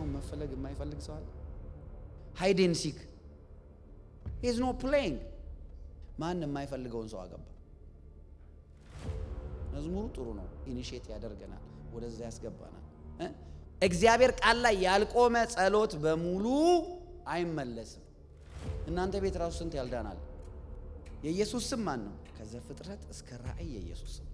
እስካሁን መፈለግ የማይፈልግ ሰው አለ? ሃይዴን ሲክ ሂዝ ኖ ፕሌይንግ ማን የማይፈልገውን ሰው አገባ? መዝሙሩ ጥሩ ነው። ኢኒሼት ያደርገናል፣ ወደዛ ያስገባናል። እግዚአብሔር ቃል ላይ ያልቆመ ጸሎት በሙሉ አይመለስም። እናንተ ቤት ራሱ ስንት ያልዳናል? የኢየሱስ ስም ማን ነው? ከዘፍጥረት እስከ ራእይ የኢየሱስ ስም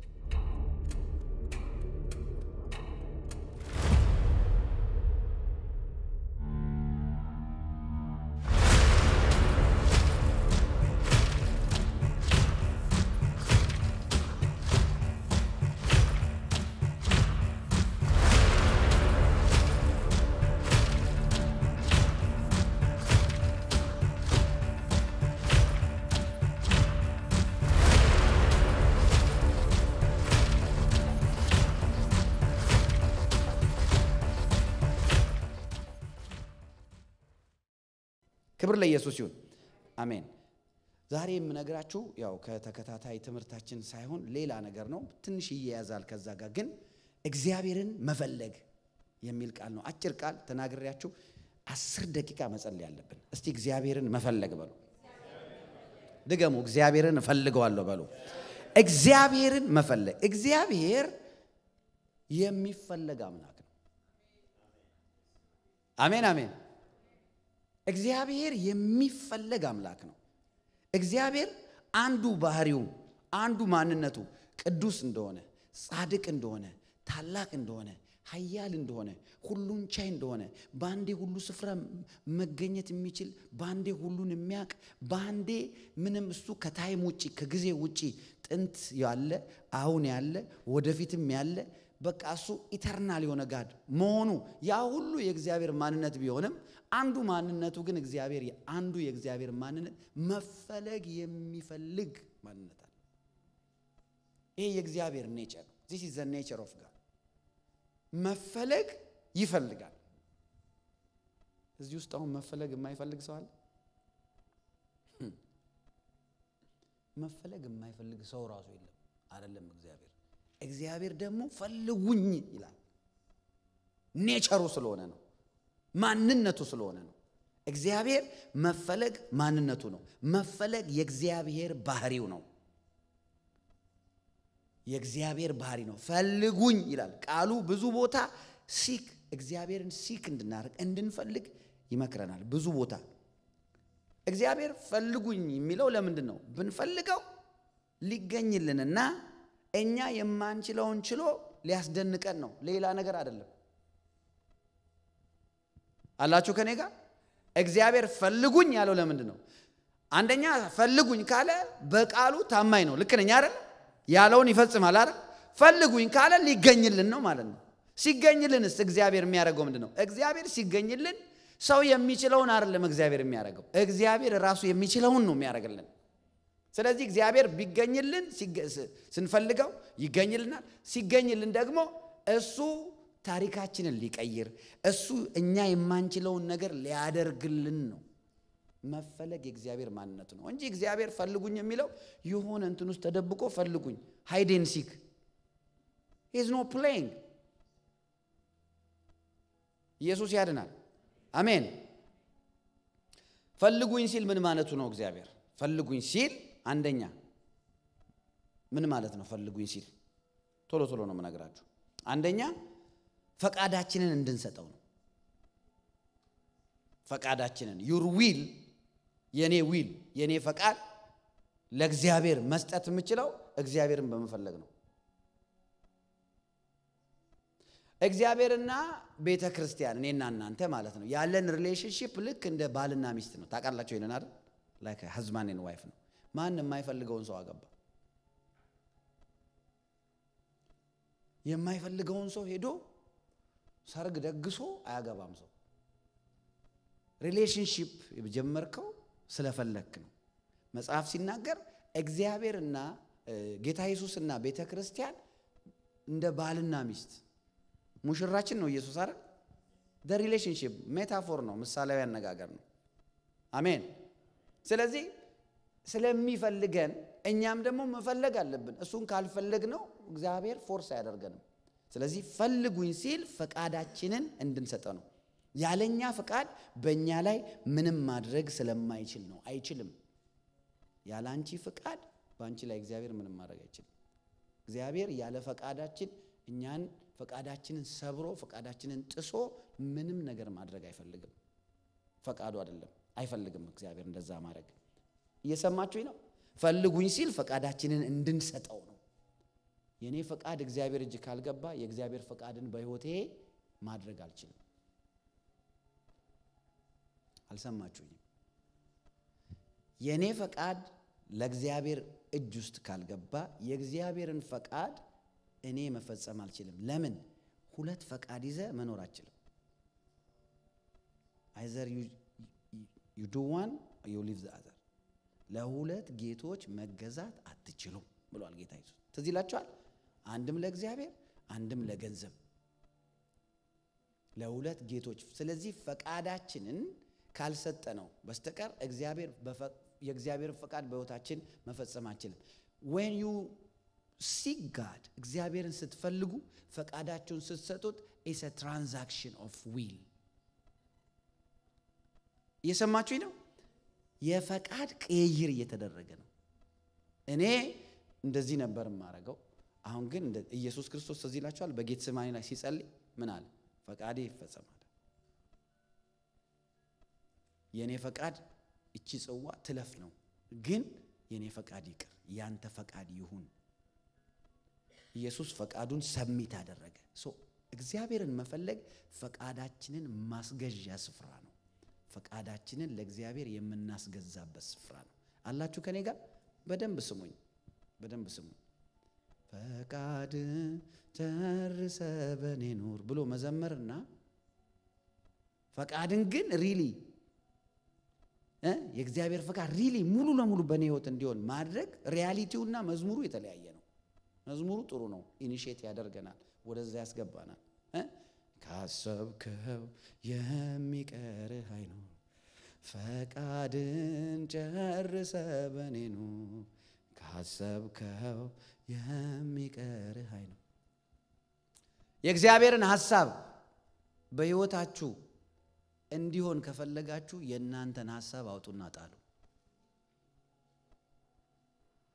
ኢየሱስ ይሁን። አሜን። ዛሬ የምነግራችሁ ያው ከተከታታይ ትምህርታችን ሳይሆን ሌላ ነገር ነው። ትንሽ ይያያዛል ከዛ ጋር ግን እግዚአብሔርን መፈለግ የሚል ቃል ነው። አጭር ቃል ተናግሬያችሁ አስር ደቂቃ መጸል ያለብን። እስቲ እግዚአብሔርን መፈለግ በሉ። ድገሙ። እግዚአብሔርን እፈልገዋለሁ በሉ። እግዚአብሔርን መፈለግ። እግዚአብሔር የሚፈለግ አምላክ ነው። አሜን አሜን። እግዚአብሔር የሚፈለግ አምላክ ነው። እግዚአብሔር አንዱ ባህሪው አንዱ ማንነቱ ቅዱስ እንደሆነ፣ ጻድቅ እንደሆነ፣ ታላቅ እንደሆነ፣ ኃያል እንደሆነ፣ ሁሉን ቻይ እንደሆነ፣ በአንዴ ሁሉ ስፍራ መገኘት የሚችል በአንዴ ሁሉን የሚያውቅ በአንዴ ምንም እሱ ከታይም ውጪ ከጊዜ ውጪ ጥንት ያለ አሁን ያለ ወደፊትም ያለ በቃ እሱ ኢተርናል የሆነ ጋድ መሆኑ ያ ሁሉ የእግዚአብሔር ማንነት ቢሆንም አንዱ ማንነቱ ግን እግዚአብሔር አንዱ የእግዚአብሔር ማንነት መፈለግ የሚፈልግ ማንነት አለ። ይሄ የእግዚአብሔር ኔቸር ዚስ ኢዝ ዘ ኔቸር ኦፍ ጋድ መፈለግ ይፈልጋል። እዚህ ውስጥ አሁን መፈለግ የማይፈልግ ሰው አለ? መፈለግ የማይፈልግ ሰው ራሱ የለም። አይደለም እግዚአብሔር እግዚአብሔር ደግሞ ፈልጉኝ ይላል። ኔቸሩ ስለሆነ ነው፣ ማንነቱ ስለሆነ ነው። እግዚአብሔር መፈለግ ማንነቱ ነው። መፈለግ የእግዚአብሔር ባህሪው ነው። የእግዚአብሔር ባህሪ ነው። ፈልጉኝ ይላል ቃሉ። ብዙ ቦታ ሲክ እግዚአብሔርን ሲክ እንድናደርግ እንድንፈልግ ይመክረናል። ብዙ ቦታ እግዚአብሔር ፈልጉኝ የሚለው ለምንድን ነው? ብንፈልገው ሊገኝልንና እኛ የማንችለውን ችሎ ሊያስደንቀን ነው፣ ሌላ ነገር አይደለም። አላችሁ ከኔ ጋር? እግዚአብሔር ፈልጉኝ ያለው ለምንድን ነው? አንደኛ ፈልጉኝ ካለ በቃሉ ታማኝ ነው። ልክ ነኝ አይደል? ያለውን ይፈጽማል አይደል? ፈልጉኝ ካለ ሊገኝልን ነው ማለት ነው። ሲገኝልንስ እግዚአብሔር የሚያደርገው ምንድን ነው? እግዚአብሔር ሲገኝልን ሰው የሚችለውን አይደለም እግዚአብሔር የሚያደርገው፣ እግዚአብሔር ራሱ የሚችለውን ነው የሚያደርግልን። ስለዚህ እግዚአብሔር ቢገኝልን ስንፈልገው ይገኝልናል። ሲገኝልን ደግሞ እሱ ታሪካችንን ሊቀይር እሱ እኛ የማንችለውን ነገር ሊያደርግልን ነው። መፈለግ የእግዚአብሔር ማንነት ነው እንጂ እግዚአብሔር ፈልጉኝ የሚለው የሆነ እንትን ውስጥ ተደብቆ ፈልጉኝ ሲክ ሂዝ ኖ ፕሌይንግ ኢየሱስ ያድናል። አሜን። ፈልጉኝ ሲል ምን ማለቱ ነው? እግዚአብሔር ፈልጉኝ ሲል አንደኛ ምን ማለት ነው? ፈልጉኝ ሲል ቶሎ ቶሎ ነው የምነግራችሁ። አንደኛ ፈቃዳችንን እንድንሰጠው ነው። ፈቃዳችንን ዩር ዊል የኔ ዊል የኔ ፈቃድ ለእግዚአብሔር መስጠት የምችለው እግዚአብሔርን በመፈለግ ነው። እግዚአብሔርና ቤተ ክርስቲያን እኔና እናንተ ማለት ነው ያለን ሪሌሽንሽፕ ልክ እንደ ባልና ሚስት ነው። ታውቃላቸው ይንን አይደል? ላይክ ዋይፍ ነው። ማን የማይፈልገውን ሰው አገባ? የማይፈልገውን ሰው ሄዶ ሰርግ ደግሶ አያገባም። ሰው ሪሌሽንሺፕ የጀመርከው ስለፈለክ ነው። መጽሐፍ ሲናገር እግዚአብሔርና ጌታ ኢየሱስና ቤተ ክርስቲያን እንደ ባልና ሚስት ሙሽራችን ነው ኢየሱስ አረ ደ ሪሌሽንሽፕ ሜታፎር ነው፣ ምሳሌያዊ አነጋገር ነው። አሜን። ስለዚህ ስለሚፈልገን እኛም ደግሞ መፈለግ አለብን። እሱን ካልፈለግ ነው እግዚአብሔር ፎርስ አያደርገንም። ስለዚህ ፈልጉኝ ሲል ፈቃዳችንን እንድንሰጠ ነው። ያለኛ ፈቃድ በእኛ ላይ ምንም ማድረግ ስለማይችል ነው። አይችልም። ያለ አንቺ ፈቃድ በአንቺ ላይ እግዚአብሔር ምንም ማድረግ አይችልም። እግዚአብሔር ያለ ፈቃዳችን እኛን ፈቃዳችንን ሰብሮ ፈቃዳችንን ጥሶ ምንም ነገር ማድረግ አይፈልግም። ፈቃዱ አይደለም፣ አይፈልግም እግዚአብሔር እንደዛ ማድረግ እየሰማችሁኝ ነው? ፈልጉኝ ሲል ፈቃዳችንን እንድንሰጠው ነው። የእኔ ፈቃድ እግዚአብሔር እጅ ካልገባ የእግዚአብሔር ፈቃድን በሕይወቴ ማድረግ አልችልም። አልሰማችሁኝም? የእኔ ፈቃድ ለእግዚአብሔር እጅ ውስጥ ካልገባ የእግዚአብሔርን ፈቃድ እኔ መፈጸም አልችልም። ለምን? ሁለት ፈቃድ ይዘ መኖር አችልም? አይዘር ዩ ዱ ዋን ዩ ሊቭ ዘ አዘር ለሁለት ጌቶች መገዛት አትችሉም ብሏል ጌታ ኢየሱስ። ትዝ ይላችኋል። አንድም ለእግዚአብሔር አንድም ለገንዘብ፣ ለሁለት ጌቶች። ስለዚህ ፈቃዳችንን ካልሰጠ ነው በስተቀር እግዚአብሔር የእግዚአብሔር ፈቃድ በሕይወታችን መፈጸም አንችልም። ወን ዩ ሲክ ጋድ እግዚአብሔርን ስትፈልጉ ፈቃዳችሁን ስትሰጡት ኢስ ትራንዛክሽን ኦፍ ዊል እየሰማችሁኝ ነው? የፈቃድ ቅይይር እየተደረገ ነው። እኔ እንደዚህ ነበር ማረገው አሁን ግን ኢየሱስ ክርስቶስ እዚህ ይላቸዋል። በጌትስማኒ ላይ ሲጸልይ ምን አለ? ፈቃዴ ይፈጸማል። የእኔ ፈቃድ እቺ ጽዋ ትለፍ ነው፣ ግን የእኔ ፈቃድ ይቅር፣ ያንተ ፈቃድ ይሁን። ኢየሱስ ፈቃዱን ሰሚት አደረገ። እግዚአብሔርን መፈለግ ፈቃዳችንን ማስገዣ ስፍራ ነው። ፈቃዳችንን ለእግዚአብሔር የምናስገዛበት ስፍራ ነው። አላችሁ ከኔ ጋር? በደንብ ስሙኝ፣ በደንብ ስሙኝ። ፈቃድ ተርሰ በኔ ኑር ብሎ መዘመርና ፈቃድን ግን ሪሊ የእግዚአብሔር ፈቃድ ሪሊ ሙሉ ለሙሉ በእኔ ህይወት እንዲሆን ማድረግ ሪያሊቲውና መዝሙሩ የተለያየ ነው። መዝሙሩ ጥሩ ነው፣ ኢኒሽት ያደርገናል፣ ወደዛ ያስገባናል። ካሰብክኸው የሚቀርህ አይኖር ፈቃድን ጨርሰ በኔ ካሰብከው የሚቀርህ አይኖር የእግዚአብሔርን ሐሳብ በሕይወታችሁ እንዲሆን ከፈለጋችሁ የእናንተን ሐሳብ አውጡና ጣሉ።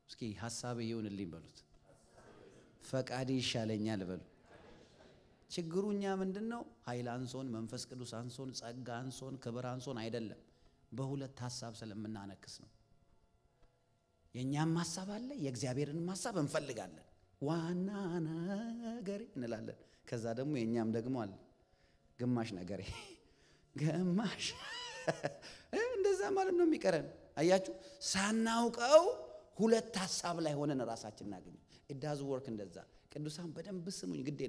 እስኪ ሐሳብ ይሁንልኝ በሉት። ፈቃድ ይሻለኛል በሉ። ችግሩ እኛ ምንድን ነው? ኃይል አንሶን፣ መንፈስ ቅዱስ አንሶን፣ ጸጋ አንሶን፣ ክብር አንሶን አይደለም። በሁለት ሀሳብ ስለምናነክስ ነው። የእኛም ሀሳብ አለ፣ የእግዚአብሔርንም ሀሳብ እንፈልጋለን። ዋና ነገሬ እንላለን። ከዛ ደግሞ የእኛም ደግሞ አለ፣ ግማሽ ነገር ግማሽ እንደዛ ማለት ነው የሚቀረን። አያችሁ፣ ሳናውቀው ሁለት ሀሳብ ላይ ሆነን ራሳችን እናገኘ። ኢዳዝ ወርክ እንደዛ። ቅዱሳን በደንብ ስሙኝ፣ ግድ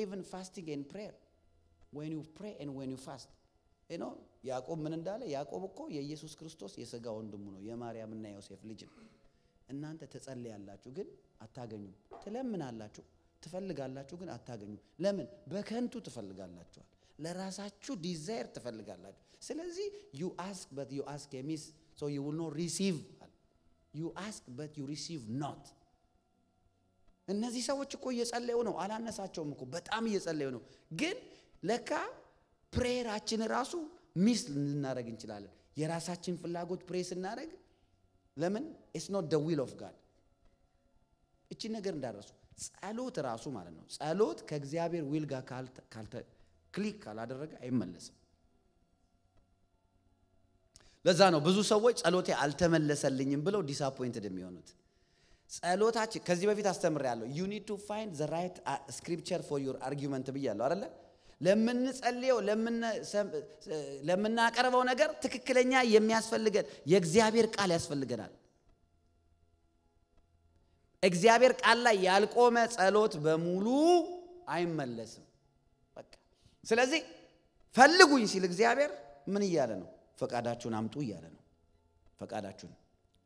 ኢቨን ፋስቲንግ ን ፕሬየር ወን ዩ ፕሬ ኤንድ ወን ዩ ፋስት ኖ ያዕቆብ ምን እንዳለ ያዕቆብ እኮ የኢየሱስ ክርስቶስ የስጋ ወንድሙ ነው፣ የማርያምና የዮሴፍ ልጅ ነው። እናንተ ትጸልያላችሁ ግን አታገኙም፣ ትለምናላችሁ ትፈልጋላችሁ ግን አታገኙም። ለምን? በከንቱ ትፈልጋላችኋል። ለራሳችሁ ዲዛይር ትፈልጋላችሁ። ስለዚህ ዩ አስክ በት ዩ አስክ የሚስ ሶ ዩ ዊል ኖት ሪሲቭ ዩ አስክ በት ዩ ሪሲቭ ኖት እነዚህ ሰዎች እኮ እየጸለዩ ነው፣ አላነሳቸውም እኮ በጣም እየጸለዩ ነው። ግን ለካ ፕሬራችን ራሱ ሚስ ልናደረግ እንችላለን። የራሳችን ፍላጎት ፕሬ ስናደረግ ለምን ኢትስ ኖት ደ ዊል ኦፍ ጋድ። እቺ ነገር እንዳረሱ ጸሎት ራሱ ማለት ነው። ጸሎት ከእግዚአብሔር ዊል ጋር ክሊክ ካላደረገ አይመለስም። ለዛ ነው ብዙ ሰዎች ጸሎቴ አልተመለሰልኝም ብለው ዲስአፖይንትድ የሚሆኑት። ጸሎታችን ከዚህ በፊት አስተምሬያለሁ። ዩ ኒድ ቱ ፋይንድ ዘ ራይት ስክሪፕቸር ፎር ዩር አርጊመንት ብያለሁ አይደለ? ለምንጸልየው ለምናቀርበው ነገር ትክክለኛ የሚያስፈልገን የእግዚአብሔር ቃል ያስፈልገናል። እግዚአብሔር ቃል ላይ ያልቆመ ጸሎት በሙሉ አይመለስም። በቃ ስለዚህ ፈልጉኝ ሲል እግዚአብሔር ምን እያለ ነው? ፈቃዳችሁን አምጡ እያለ ነው። ፈቃዳችሁን።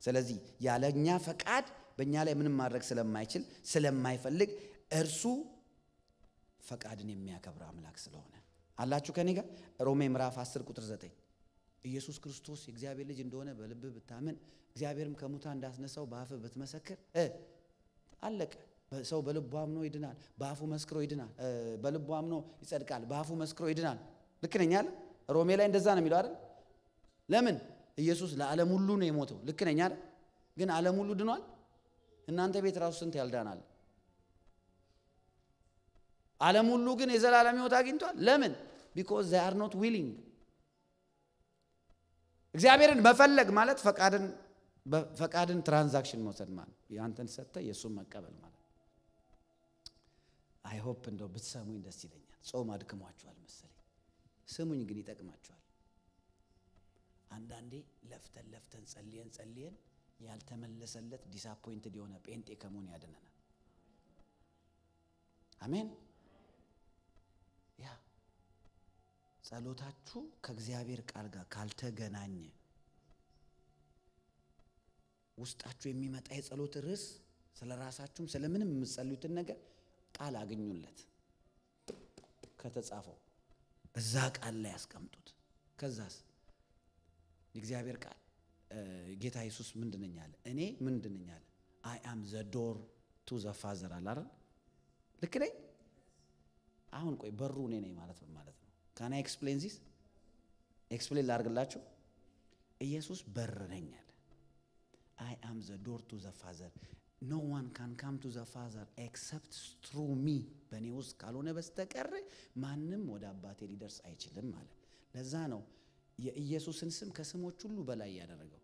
ስለዚህ ያለኛ ፈቃድ በእኛ ላይ ምንም ማድረግ ስለማይችል ስለማይፈልግ እርሱ ፈቃድን የሚያከብር አምላክ ስለሆነ አላችሁ ከኔ ጋር ሮሜ ምዕራፍ 10 ቁጥር 9 ኢየሱስ ክርስቶስ የእግዚአብሔር ልጅ እንደሆነ በልብህ ብታምን እግዚአብሔርም ከሙታ እንዳስነሳው በአፍህ ብትመሰክር አለቀ ሰው በልቡ አምኖ ይድናል በአፉ መስክሮ ይድናል በልቡ አምኖ ይጸድቃል በአፉ መስክሮ ይድናል ልክ ነኝ ሮሜ ላይ እንደዛ ነው የሚለው አይደል ለምን ኢየሱስ ለዓለም ሁሉ ነው የሞተው ልክ ነኝ ግን ዓለም ሁሉ ድኗል እናንተ ቤት ራሱ ስንት ያልዳናል። ዓለም ሁሉ ግን የዘላለም ህይወት አግኝቷል። ለምን? ቢኮዝ ዛይ አር ኖት ዊሊንግ። እግዚአብሔርን መፈለግ ማለት ፈቃድን በፈቃድን ትራንዛክሽን መውሰድ ማለት ያንተን ሰጥተ የእሱን መቀበል ማለት አይ ሆፕ እንደው ብትሰሙኝ ደስ ይለኛል። ጾም አድክሟችኋል መሰለኝ። ስሙኝ ግን ይጠቅማችኋል። አንዳንዴ ለፍተን ለፍተን ጸልየን ጸልየን ያልተመለሰለት ዲሳፖይንትድ የሆነ ጴንጤ ከመሆን ያድነናል። አሜን። ያ ጸሎታችሁ ከእግዚአብሔር ቃል ጋር ካልተገናኘ ውስጣችሁ የሚመጣ የጸሎት ርዕስ ስለ ራሳችሁም ስለምንም የምትጸልዩትን ነገር ቃል አግኙለት። ከተጻፈው እዛ ቃል ላይ ያስቀምጡት። ከዛስ የእግዚአብሔር ቃል ጌታ ኢየሱስ ምንድነኝ አለ? እኔ ምንድነኝ አለ? አይ አም ዘ ዶር ቱ ዘ ፋዘር አለ አይደል? ልክ ነኝ? አሁን ቆይ በሩ እኔ ነኝ ማለት ምን ማለት ነው? ካን አይ ኤክስፕሌን ዚስ ኤክስፕሌን ላርግላችሁ። ኢየሱስ በር ነኝ አለ። አይ አም ዘ ዶር ቱ ዘ ፋዘር ኖ ዋን ካን ካም ቱ ዘ ፋዘር ኤክሰፕት ትሩ ሚ፣ በእኔ ውስጥ ካልሆነ በስተቀር ማንም ወደ አባቴ ሊደርስ አይችልም አለ። ለዛ ነው የኢየሱስን ስም ከስሞች ሁሉ በላይ ያደረገው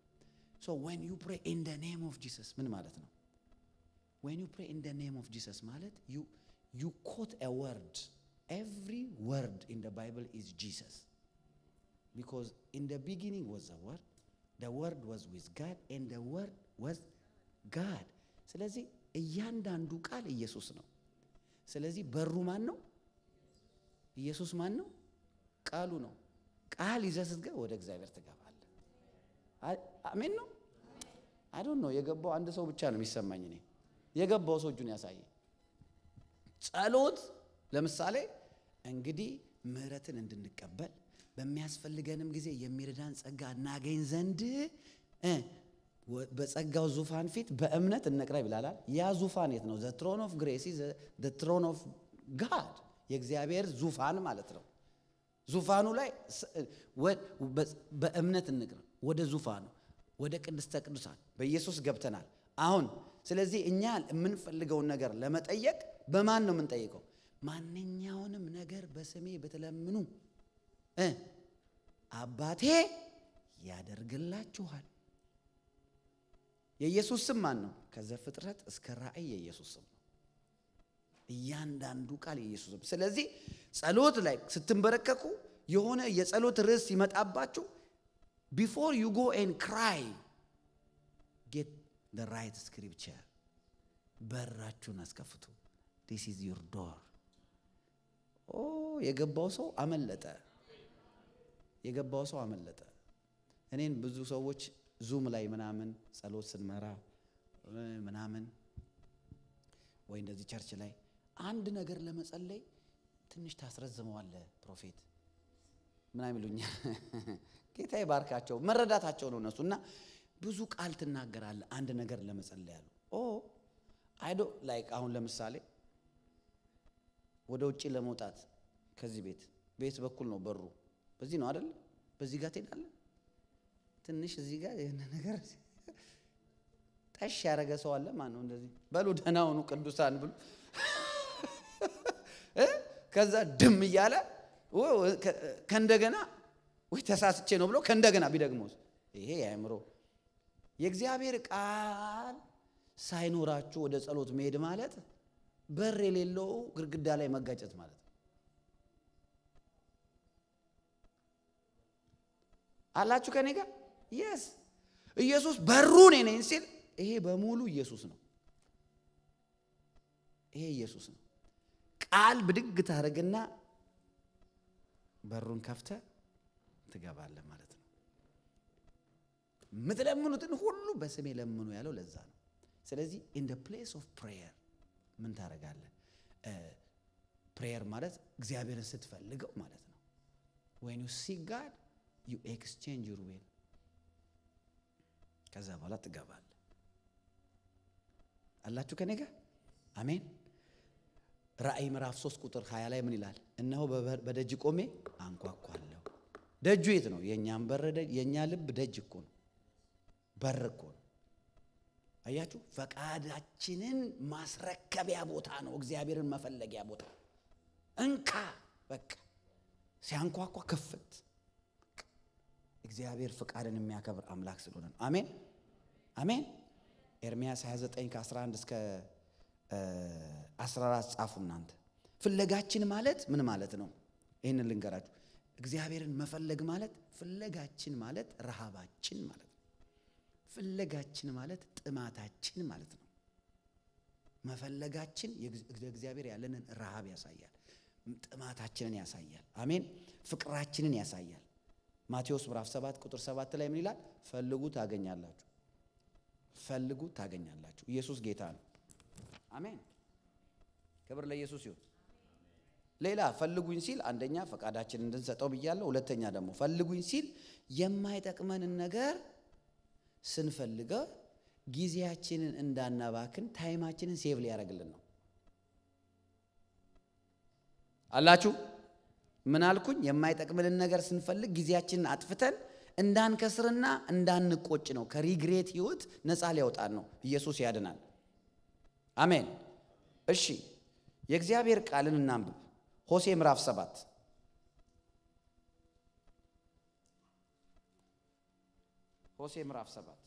ሶ ዌን ዩ ፕሬ ኢን ደ ኔም ኦፍ ጂሰስ ምን ማለት ነው? ዌን ዩ ፕሬ ኢን ደ ኔም ኦፍ ጂሰስ ማለት ዩ ኮት አ ወርድ ኤቭሪ ወርድ ኢን ደ ባይብል ኢዝ ጂሰስ ቢኮዝ ኢን ደ ቢጊኒንግ ወዝ ዘ ወርድ ደ ወርድ ወዝ ዊዝ ጋድ ኤንድ ደ ወርድ ወዝ ጋድ። ስለዚህ እያንዳንዱ ቃል ኢየሱስ ነው። ስለዚህ በሩ ማን ነው? ኢየሱስ ማን ነው? ቃሉ ነው። ቃል ይዘህ ስትገባ ወደ እግዚአብሔር ትገባለህ። አሜን ነው። አይ ኖ የገባው አንድ ሰው ብቻ ነው የሚሰማኝ። እኔ የገባው ሰው እጁን ያሳየ ጸሎት ለምሳሌ እንግዲህ ምሕረትን እንድንቀበል በሚያስፈልገንም ጊዜ የሚረዳን ጸጋ እናገኝ ዘንድ በጸጋው ዙፋን ፊት በእምነት እንቅረብ ይላላል። ያ ዙፋን የት ነው? ዘ ትሮን ኦፍ ግሬሲ ዘ ትሮን ኦፍ ጋድ የእግዚአብሔር ዙፋን ማለት ነው። ዙፋኑ ላይ በእምነት እንቅር ወደ ዙፋኑ ወደ ቅድስተ ቅዱሳን በኢየሱስ ገብተናል አሁን ስለዚህ እኛ የምንፈልገውን ነገር ለመጠየቅ በማን ነው የምንጠይቀው ማንኛውንም ነገር በስሜ ብትለምኑ አባቴ ያደርግላችኋል የኢየሱስ ስም ማን ነው ከዘፍጥረት እስከ ራእይ የኢየሱስ ስም ነው እያንዳንዱ ቃል የኢየሱስ ስም ስለዚህ ጸሎት ላይ ስትንበረከኩ የሆነ የጸሎት ርዕስ ይመጣባችሁ ቢፎር ዩ ጎ ን ክራይ ጌት ደ ራይት ስክሪፕቸር በራችሁን አስከፍቱ ዲስ ኢዝ ዩር ዶር ኦ የገባው ሰው አመለጠ የገባው ሰው አመለጠ እኔን ብዙ ሰዎች ዙም ላይ ምናምን ጸሎት ስንመራ ምናምን ወይ እንደዚህ ቸርች ላይ አንድ ነገር ለመጸለይ ትንሽ ታስረዝመዋለ ፕሮፌት ምን አይምሉኛል። ጌታ ይባርካቸው። መረዳታቸው ነው እነሱ እና ብዙ ቃል ትናገራለ አንድ ነገር ለመጸለይ ያሉ ኦ አይዶ ላይክ አሁን ለምሳሌ ወደ ውጭ ለመውጣት ከዚህ ቤት ቤት በኩል ነው በሩ በዚህ ነው አደለ? በዚህ ጋር ትሄዳለ። ትንሽ እዚህ ጋር የሆነ ነገር ጠሽ ያደረገ ሰው አለ። ነው እንደዚህ በሉ ደናውኑ ቅዱሳን ብሎ ከዛ ድም እያለ ከእንደገና ወይ ተሳስቼ ነው ብሎ ከእንደገና ቢደግሞስ ይሄ የአእምሮ የእግዚአብሔር ቃል ሳይኖራችሁ ወደ ጸሎት መሄድ ማለት በር የሌለው ግርግዳ ላይ መጋጨት ማለት ነው። አላችሁ ከኔ ጋር? የስ ኢየሱስ በሩ እኔ ነኝ ሲል ይሄ በሙሉ ኢየሱስ ነው። ይሄ ኢየሱስ ነው። ቃል ብድግ ታደርግና በሩን ከፍተ ትገባለ ማለት ነው። የምትለምኑትን ሁሉ በስሜ ለምኑ ያለው ለዛ ነው። ስለዚህ ኢን ደ ፕሌስ ኦፍ ፕሬየር ምን ታደርጋለህ? ፕሬየር ማለት እግዚአብሔርን ስትፈልገው ማለት ነው። ወን ዩ ሲ ጋድ ዩ ኤክስቼንጅ ዩር ዌል ከዛ በኋላ ትገባለ አላችሁ ከኔ ጋር አሜን። ራእይ ምዕራፍ 3 ቁጥር 20 ላይ ምን ይላል? እነሆ በደጅ ቆሜ አንኳኳለሁ። ደጁ የት ነው? የእኛም በር የእኛ ልብ ደጅ እኮ ነው፣ በር እኮ ነው። አያችሁ፣ ፈቃዳችንን ማስረከቢያ ቦታ ነው፣ እግዚአብሔርን መፈለጊያ ቦታ። እንካ በቃ ሲያንኳኳ ክፍት። እግዚአብሔር ፈቃድን የሚያከብር አምላክ ስለሆነ ነው። አሜን አሜን። ኤርሚያስ 29 ከ11 እስከ 14 ጻፉ እናንተ። ፍለጋችን ማለት ምን ማለት ነው? ይህንን ልንገራችሁ። እግዚአብሔርን መፈለግ ማለት ፍለጋችን ማለት ረሃባችን ማለት ነው። ፍለጋችን ማለት ጥማታችን ማለት ነው። መፈለጋችን እግዚአብሔር ያለንን ረሃብ ያሳያል። ጥማታችንን ያሳያል። አሜን። ፍቅራችንን ያሳያል። ማቴዎስ ምዕራፍ 7 ቁጥር 7 ላይ ምን ይላል? ፈልጉ ታገኛላችሁ፣ ፈልጉ ታገኛላችሁ። ኢየሱስ ጌታ ነው። አሜን። ክብር ለኢየሱስ ይሁን። ሌላ ፈልጉኝ ሲል አንደኛ ፈቃዳችን እንድንሰጠው ብያለሁ። ሁለተኛ ደግሞ ፈልጉኝ ሲል የማይጠቅመንን ነገር ስንፈልገው ጊዜያችንን እንዳናባክን ታይማችንን ሴቭ ሊያደርግልን ነው። አላችሁ ምን አልኩኝ? የማይጠቅምልን ነገር ስንፈልግ ጊዜያችንን አጥፍተን እንዳንከስርና እንዳንቆጭ ነው። ከሪግሬት ህይወት ነፃ ሊያወጣን ነው። ኢየሱስ ያድናል። አሜን። እሺ የእግዚአብሔር ቃልን እናንብብ። ሆሴ ምዕራፍ ሰባት ሆሴ ምዕራፍ ሰባት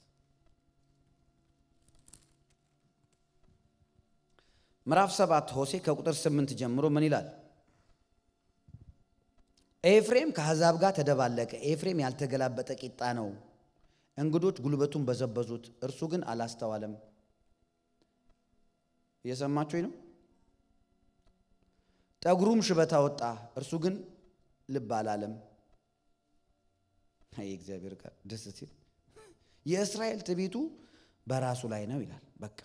ምዕራፍ ሰባት ሆሴ ከቁጥር ስምንት ጀምሮ ምን ይላል? ኤፍሬም ከአሕዛብ ጋር ተደባለቀ። ኤፍሬም ያልተገላበጠ ቂጣ ነው። እንግዶች ጉልበቱን በዘበዙት፣ እርሱ ግን አላስተዋለም። እየሰማችሁኝ ነው? ጠጉሩም ሽበታ ወጣ፣ እርሱ ግን ልብ አላለም። የእግዚአብሔር ቃል ደስ ሲል የእስራኤል ትቢቱ በራሱ ላይ ነው ይላል። በቃ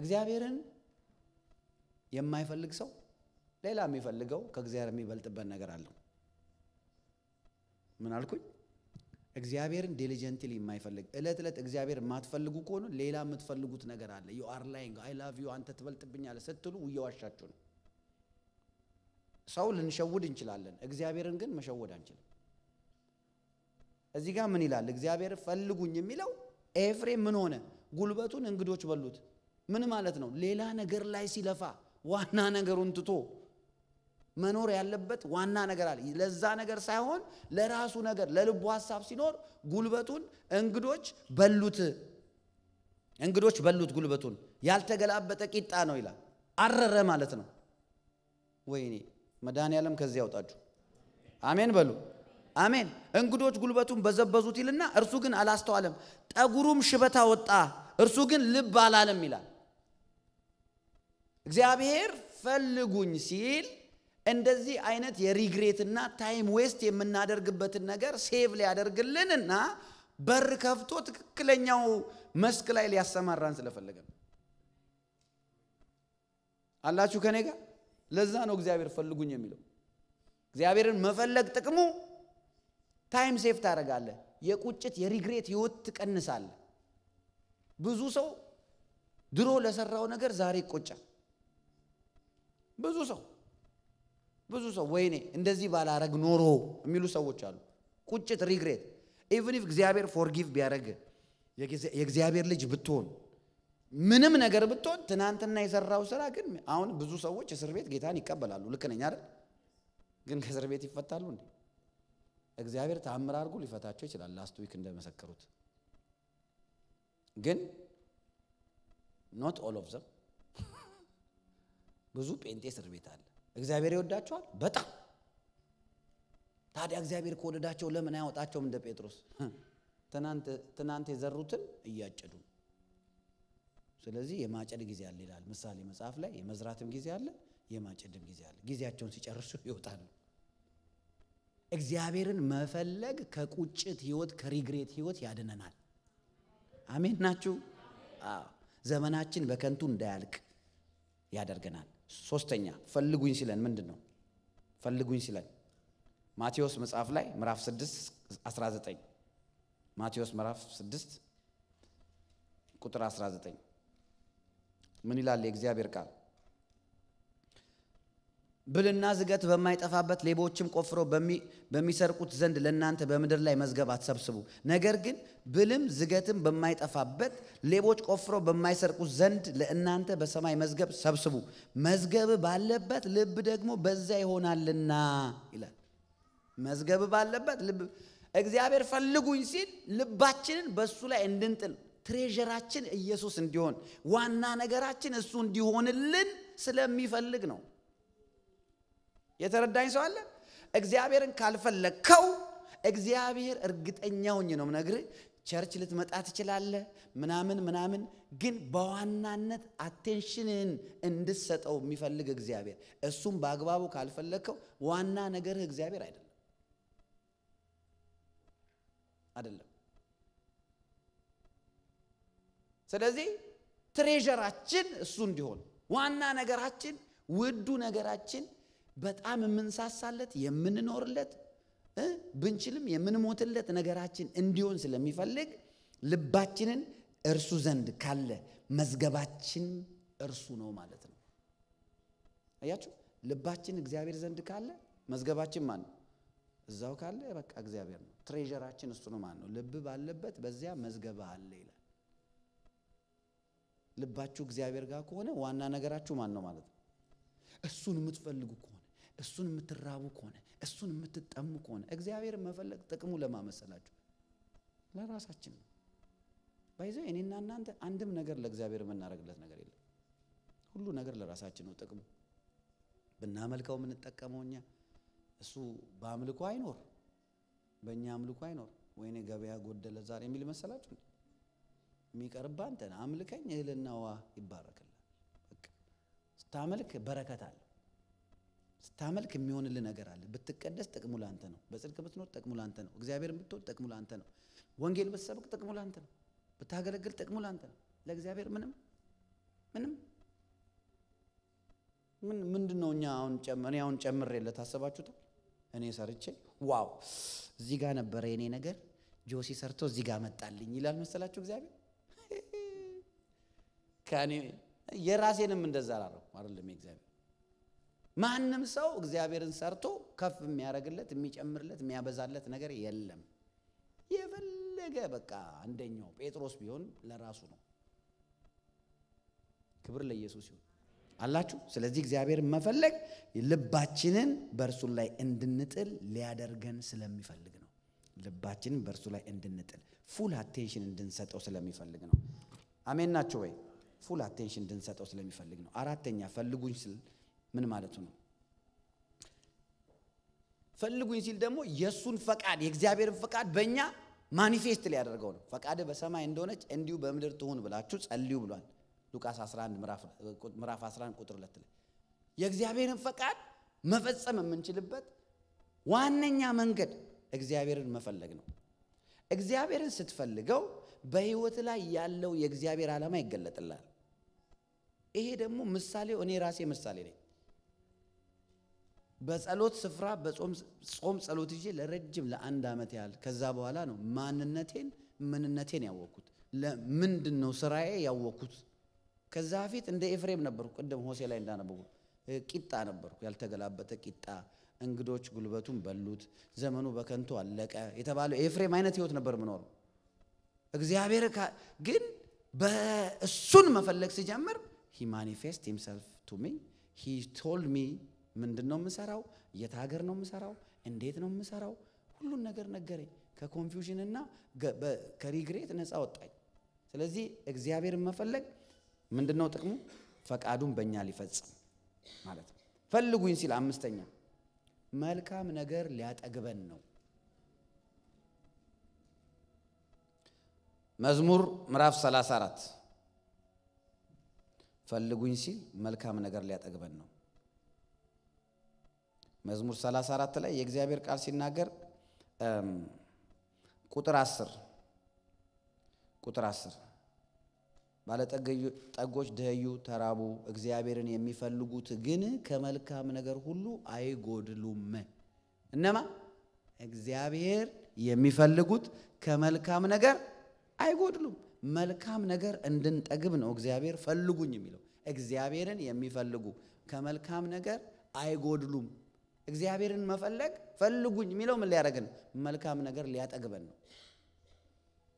እግዚአብሔርን የማይፈልግ ሰው ሌላ የሚፈልገው ከእግዚአብሔር የሚበልጥበት ነገር አለው። ምን አልኩኝ? እግዚአብሔርን ዲሊጀንትሊ የማይፈልግ እለት እለት እግዚአብሔር የማትፈልጉ ከሆኑ ሌላ የምትፈልጉት ነገር አለ። ዩ አር ላይንግ አይ ላቭ ዩ አንተ ትበልጥብኛለህ ስትሉ እየዋሻችሁ ነው። ሰው ልንሸውድ እንችላለን፣ እግዚአብሔርን ግን መሸወድ አንችልም። እዚህ ጋር ምን ይላል? እግዚአብሔር ፈልጉኝ የሚለው ኤፍሬም ምን ሆነ? ጉልበቱን እንግዶች በሉት። ምን ማለት ነው? ሌላ ነገር ላይ ሲለፋ ዋና ነገሩን ትቶ መኖር ያለበት ዋና ነገር አለ። ለዛ ነገር ሳይሆን ለራሱ ነገር ለልቡ ሀሳብ ሲኖር ጉልበቱን እንግዶች በሉት፣ እንግዶች በሉት ጉልበቱን። ያልተገላበጠ ቂጣ ነው ይላል። አረረ ማለት ነው። ወይኔ መድኃኔዓለም ከዚህ ያውጣችሁ። አሜን በሉ። አሜን። እንግዶች ጉልበቱን በዘበዙት ይልና እርሱ ግን አላስተዋለም፣ ጠጉሩም ሽበታ ወጣ እርሱ ግን ልብ አላለም ይላል። እግዚአብሔር ፈልጉኝ ሲል እንደዚህ አይነት የሪግሬትና ታይም ዌስት የምናደርግበትን ነገር ሴቭ ሊያደርግልን እና በር ከፍቶ ትክክለኛው መስክ ላይ ሊያሰማራን ስለፈለገ ነው። አላችሁ ከኔ ጋር? ለዛ ነው እግዚአብሔር ፈልጉኝ የሚለው። እግዚአብሔርን መፈለግ ጥቅሙ ታይም ሴፍ ታደረጋለ የቁጭት የሪግሬት ህይወት ትቀንሳለ ብዙ ሰው ድሮ ለሰራው ነገር ዛሬ ይቆጫል። ብዙ ሰው ብዙ ሰው ወይኔ እንደዚህ ባላረግ ኖሮ የሚሉ ሰዎች አሉ። ቁጭት፣ ሪግሬት ኢቭን ኢፍ እግዚአብሔር ፎርጊቭ ቢያደረግ የእግዚአብሔር ልጅ ብትሆን ምንም ነገር ብትሆን ትናንትና የሰራው ስራ ግን አሁን ብዙ ሰዎች እስር ቤት ጌታን ይቀበላሉ። ልክ ነኝ አይደል? ግን ከእስር ቤት ይፈታሉ እንዴ? እግዚአብሔር ተአምር አድርጎ ሊፈታቸው ይችላል። ላስት ዊክ እንደመሰከሩት ግን ኖት ኦል ኦፍ ዘም ብዙ ጴንጤ እስር ቤት አለ። እግዚአብሔር ይወዳቸዋል በጣም ታዲያ እግዚአብሔር ከወደዳቸው ለምን አያወጣቸውም እንደ ጴጥሮስ ትናንት የዘሩትን እያጨዱ ስለዚህ የማጨድ ጊዜ አለ ይላል ምሳሌ መጽሐፍ ላይ የመዝራትም ጊዜ አለ የማጨድም ጊዜ አለ ጊዜያቸውን ሲጨርሱ ይወጣሉ እግዚአብሔርን መፈለግ ከቁጭት ህይወት ከሪግሬት ህይወት ያድነናል አሜን ናችሁ ዘመናችን በከንቱ እንዳያልቅ ያደርገናል ሶስተኛ ፈልጉኝ ሲለን ምንድን ነው? ፈልጉኝ ሲለን ማቴዎስ መጽሐፍ ላይ ምዕራፍ 6 19 ማቴዎስ ምዕራፍ 6 ቁጥር 19 ምን ይላል የእግዚአብሔር ቃል? ብልና ዝገት በማይጠፋበት ሌቦችም ቆፍረው በሚሰርቁት ዘንድ ለእናንተ በምድር ላይ መዝገብ አትሰብስቡ። ነገር ግን ብልም ዝገትም በማይጠፋበት ሌቦች ቆፍረው በማይሰርቁት ዘንድ ለእናንተ በሰማይ መዝገብ ሰብስቡ። መዝገብ ባለበት ልብ ደግሞ በዛ ይሆናልና ይላል። መዝገብ ባለበት ልብ እግዚአብሔር ፈልጉኝ ሲል ልባችንን በእሱ ላይ እንድንጥል ትሬዠራችን ኢየሱስ እንዲሆን ዋና ነገራችን እሱ እንዲሆንልን ስለሚፈልግ ነው። የተረዳኝ ሰው አለ? እግዚአብሔርን ካልፈለግከው እግዚአብሔር እርግጠኛ ነው ምነግር ቸርች ልትመጣ ትችላለ ምናምን ምናምን፣ ግን በዋናነት አቴንሽንን እንድሰጠው የሚፈልግ እግዚአብሔር። እሱም በአግባቡ ካልፈለግከው ዋና ነገርህ እግዚአብሔር አይደለም አይደለም። ስለዚህ ትሬዠራችን እሱ እንዲሆን ዋና ነገራችን ውዱ ነገራችን በጣም የምንሳሳለት የምንኖርለት ብንችልም የምንሞትለት ነገራችን እንዲሆን ስለሚፈልግ ልባችንን እርሱ ዘንድ ካለ መዝገባችን እርሱ ነው ማለት ነው። አያችሁ፣ ልባችን እግዚአብሔር ዘንድ ካለ መዝገባችን ማን ነው? እዛው ካለ በቃ እግዚአብሔር ነው። ትሬዠራችን እሱ ነው ማለት ነው። ልብ ባለበት በዚያ መዝገባ አለ ይላል። ልባችሁ እግዚአብሔር ጋር ከሆነ ዋና ነገራችሁ ማን ነው ማለት ነው? እሱን የምትፈልጉ እሱን የምትራቡ ከሆነ እሱን የምትጠሙ ከሆነ እግዚአብሔር መፈለግ ጥቅሙ ለማመሰላችሁ ለራሳችን ነው። ባይዘ እኔና እናንተ አንድም ነገር ለእግዚአብሔር የምናደርግለት ነገር የለም። ሁሉ ነገር ለራሳችን ነው ጥቅሙ። ብናመልከው የምንጠቀመው እኛ እሱ በአምልኮ አይኖር፣ በእኛ አምልኮ አይኖር። ወይኔ ገበያ ጎደለ ዛሬ የሚል መሰላችሁ? የሚቀርባ አንተን አምልከኝ፣ እህልና ውሃ ይባረክላል። ስታመልክ በረከት አለ። ስታመልክ የሚሆንልህ ነገር አለ። ብትቀደስ ጥቅሙ ላንተ ነው። በጽድቅ ብትኖር ጥቅሙ ላንተ ነው። እግዚአብሔርን ብትወድ ጥቅሙ ላንተ ነው። ወንጌል ብትሰብክ ጥቅሙ ላንተ ነው። ብታገለግል ጥቅሙ ላንተ ነው። ለእግዚአብሔር ምንም ምንም ምን ምንድን ነው? እኛ አሁን እኔ አሁን ጨምር የለ ታሰባችሁት እኔ ሰርቼ ዋው እዚህ ጋር ነበረ የኔ ነገር፣ ጆሲ ሰርቶ እዚህ ጋር መጣልኝ ይላል መሰላችሁ እግዚአብሔር ከኔ የራሴንም እንደዛ አላረኩም አይደለም እግዚአብሔር ማንም ሰው እግዚአብሔርን ሰርቶ ከፍ የሚያደርግለት የሚጨምርለት የሚያበዛለት ነገር የለም። የፈለገ በቃ አንደኛው ጴጥሮስ ቢሆን ለራሱ ነው። ክብር ለኢየሱስ ይሁን አላችሁ። ስለዚህ እግዚአብሔርን መፈለግ ልባችንን በእርሱ ላይ እንድንጥል ሊያደርገን ስለሚፈልግ ነው። ልባችንን በእርሱ ላይ እንድንጥል ፉል አቴንሽን እንድንሰጠው ስለሚፈልግ ነው። አሜን ናችሁ ወይ? ፉል አቴንሽን እንድንሰጠው ስለሚፈልግ ነው። አራተኛ ፈልጉኝ ስል ምን ማለቱ ነው? ፈልጉኝ ሲል ደግሞ የእሱን ፈቃድ የእግዚአብሔርን ፈቃድ በእኛ ማኒፌስት ሊያደርገው ነው። ፈቃድ በሰማይ እንደሆነች እንዲሁ በምድር ትሁን ብላችሁ ጸልዩ ብሏል። ሉቃስ 11 ምዕራፍ 11 ቁጥር 2 ላይ የእግዚአብሔርን ፈቃድ መፈጸም የምንችልበት ዋነኛ መንገድ እግዚአብሔርን መፈለግ ነው። እግዚአብሔርን ስትፈልገው በህይወት ላይ ያለው የእግዚአብሔር ዓላማ ይገለጥላል። ይሄ ደግሞ ምሳሌው እኔ ራሴ ምሳሌ ነኝ። በጸሎት ስፍራ ጾም ጸሎት ይዤ ለረጅም ለአንድ ዓመት ያህል ከዛ በኋላ ነው ማንነቴን ምንነቴን ያወቅኩት። ለምንድነው ነው ስራዬ ያወቅኩት። ከዛ ፊት እንደ ኤፍሬም ነበርኩ። ቅድም ሆሴ ላይ እንዳነበቡ ቂጣ ነበርኩ፣ ያልተገላበጠ ቂጣ። እንግዶች ጉልበቱን በሉት፣ ዘመኑ በከንቱ አለቀ የተባለው ኤፍሬም አይነት ህይወት ነበር ምኖረው። እግዚአብሔር ግን በእሱን መፈለግ ሲጀምር ሂ ማኒፌስት ሂምሰልፍ ቱ ሚ ሂ ቶልድ ሚ ምንድን ነው የምሰራው፣ የት ሀገር ነው የምሰራው፣ እንዴት ነው የምሰራው፣ ሁሉን ነገር ነገረኝ። ከኮንፊውዥን እና ከሪግሬት ነፃ ወጣኝ። ስለዚህ እግዚአብሔርን መፈለግ ምንድን ነው ጥቅሙ? ፈቃዱን በእኛ ሊፈጽም ማለት ነው። ፈልጉኝ ሲል አምስተኛ መልካም ነገር ሊያጠግበን ነው። መዝሙር ምዕራፍ 34 ፈልጉኝ ሲል መልካም ነገር ሊያጠግበን ነው። መዝሙር 34 ላይ የእግዚአብሔር ቃል ሲናገር ቁጥር 10 ቁጥር 10 ባለጠጎች ደህዩ ተራቡ፣ እግዚአብሔርን የሚፈልጉት ግን ከመልካም ነገር ሁሉ አይጎድሉም። እነማ እግዚአብሔር የሚፈልጉት ከመልካም ነገር አይጎድሉም። መልካም ነገር እንድንጠግብ ነው እግዚአብሔር ፈልጉኝ የሚለው። እግዚአብሔርን የሚፈልጉ ከመልካም ነገር አይጎድሉም። እግዚአብሔርን መፈለግ ፈልጉኝ የሚለው ምን ነው? መልካም ነገር ሊያጠግበን ነው።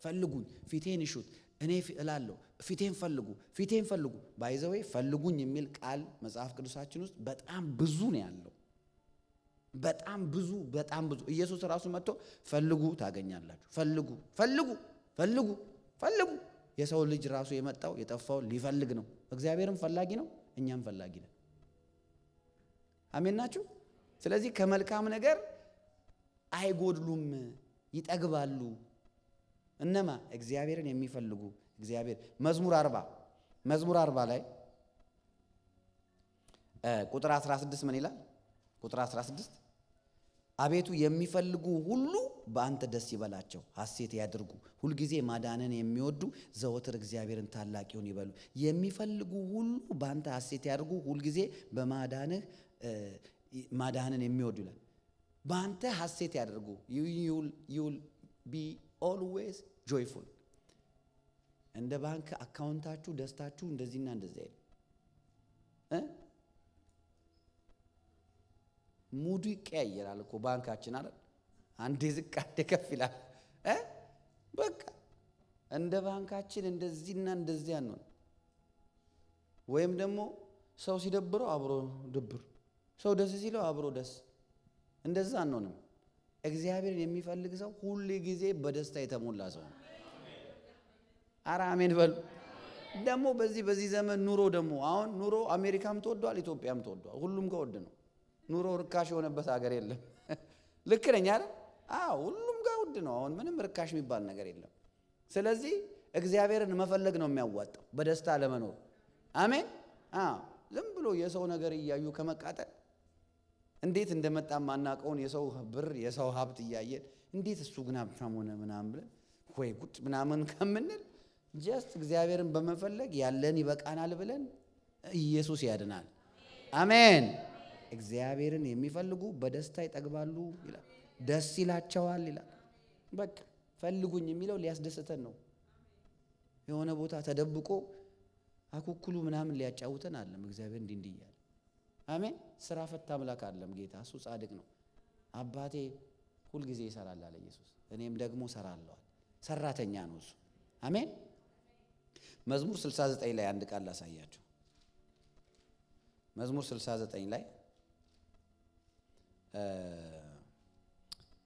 ፈልጉኝ ፊቴን እሹት እኔ እላለሁ፣ ፊቴን ፈልጉ፣ ፊቴን ፈልጉ። ባይዘዌ ፈልጉኝ የሚል ቃል መጽሐፍ ቅዱሳችን ውስጥ በጣም ብዙ ነው ያለው። በጣም ብዙ በጣም ብዙ ኢየሱስ ራሱ መጥቶ ፈልጉ ታገኛላችሁ፣ ፈልጉ ፈልጉ ፈልጉ ፈልጉ። የሰው ልጅ ራሱ የመጣው የጠፋው ሊፈልግ ነው። እግዚአብሔርም ፈላጊ ነው፣ እኛም ፈላጊ ነን። አሜን ናችሁ? ስለዚህ ከመልካም ነገር አይጎድሉም፣ ይጠግባሉ። እነማ እግዚአብሔርን የሚፈልጉ እግዚአብሔር መዝሙር አርባ መዝሙር አርባ ላይ ቁጥር 16 ምን ይላል? ቁጥር 16 አቤቱ የሚፈልጉ ሁሉ በአንተ ደስ ይበላቸው፣ ሀሴት ያድርጉ። ሁልጊዜ ማዳንን የሚወዱ ዘወትር እግዚአብሔርን ታላቂውን ይበሉ። የሚፈልጉ ሁሉ በአንተ ሀሴት ያድርጉ፣ ሁልጊዜ በማዳንህ ማዳህንን የሚወዱ ይላል። በአንተ ሀሴት ያደርጉ ዩል ቢ ኦልዌይስ ጆይፉል። እንደ ባንክ አካውንታችሁ ደስታችሁ እንደዚህና እንደዚ ይል ሙዱ ይቀያየራል እኮ ባንካችን አይደል? አንዴ ዝቅ አንዴ ከፍ ይላል። በቃ እንደ ባንካችን እንደዚህና እንደዚያ ነው። ወይም ደግሞ ሰው ሲደብረው አብሮ ድብር ሰው ደስ ሲለው አብሮ ደስ። እንደዛ አንሆንም። እግዚአብሔርን የሚፈልግ ሰው ሁል ጊዜ በደስታ የተሞላ ሰው ነው። አረ አሜን በሉ። ደግሞ በዚህ በዚህ ዘመን ኑሮ ደግሞ አሁን ኑሮ አሜሪካም ተወዷል፣ ኢትዮጵያም ተወዷል። ሁሉም ከወድ ነው። ኑሮ ርካሽ የሆነበት ሀገር የለም። ልክ ነኝ አረ ሁሉም ጋር ውድ ነው። አሁን ምንም ርካሽ የሚባል ነገር የለም። ስለዚህ እግዚአብሔርን መፈለግ ነው የሚያዋጣው፣ በደስታ ለመኖር አሜን። ዝም ብሎ የሰው ነገር እያዩ ከመቃጠል እንዴት እንደመጣ ማናቀውን የሰው ብር የሰው ሀብት እያየን እንዴት እሱ ግን ሀብታም ሆነ ምናምን ብለን ወይ ጉድ ምናምን ከምንል ጀስት እግዚአብሔርን በመፈለግ ያለን ይበቃናል ብለን ኢየሱስ ያድናል። አሜን። እግዚአብሔርን የሚፈልጉ በደስታ ይጠግባሉ ይላል፣ ደስ ይላቸዋል ይላል። በቃ ፈልጉኝ የሚለው ሊያስደስተን ነው። የሆነ ቦታ ተደብቆ አኩኩሉ ምናምን ሊያጫውተን አለም እግዚአብሔር እንዲህ እንዲህ እያለ አሜን። ስራ ፈታ አምላክ አለም ጌታ እሱ ጻድቅ ነው። አባቴ ሁልጊዜ ይሰራል አለ ኢየሱስ። እኔም ደግሞ ሰራለዋል። ሰራተኛ ነው እሱ። አሜን። መዝሙር 69 ላይ አንድ ቃል ላሳያችሁ። መዝሙር 69 ላይ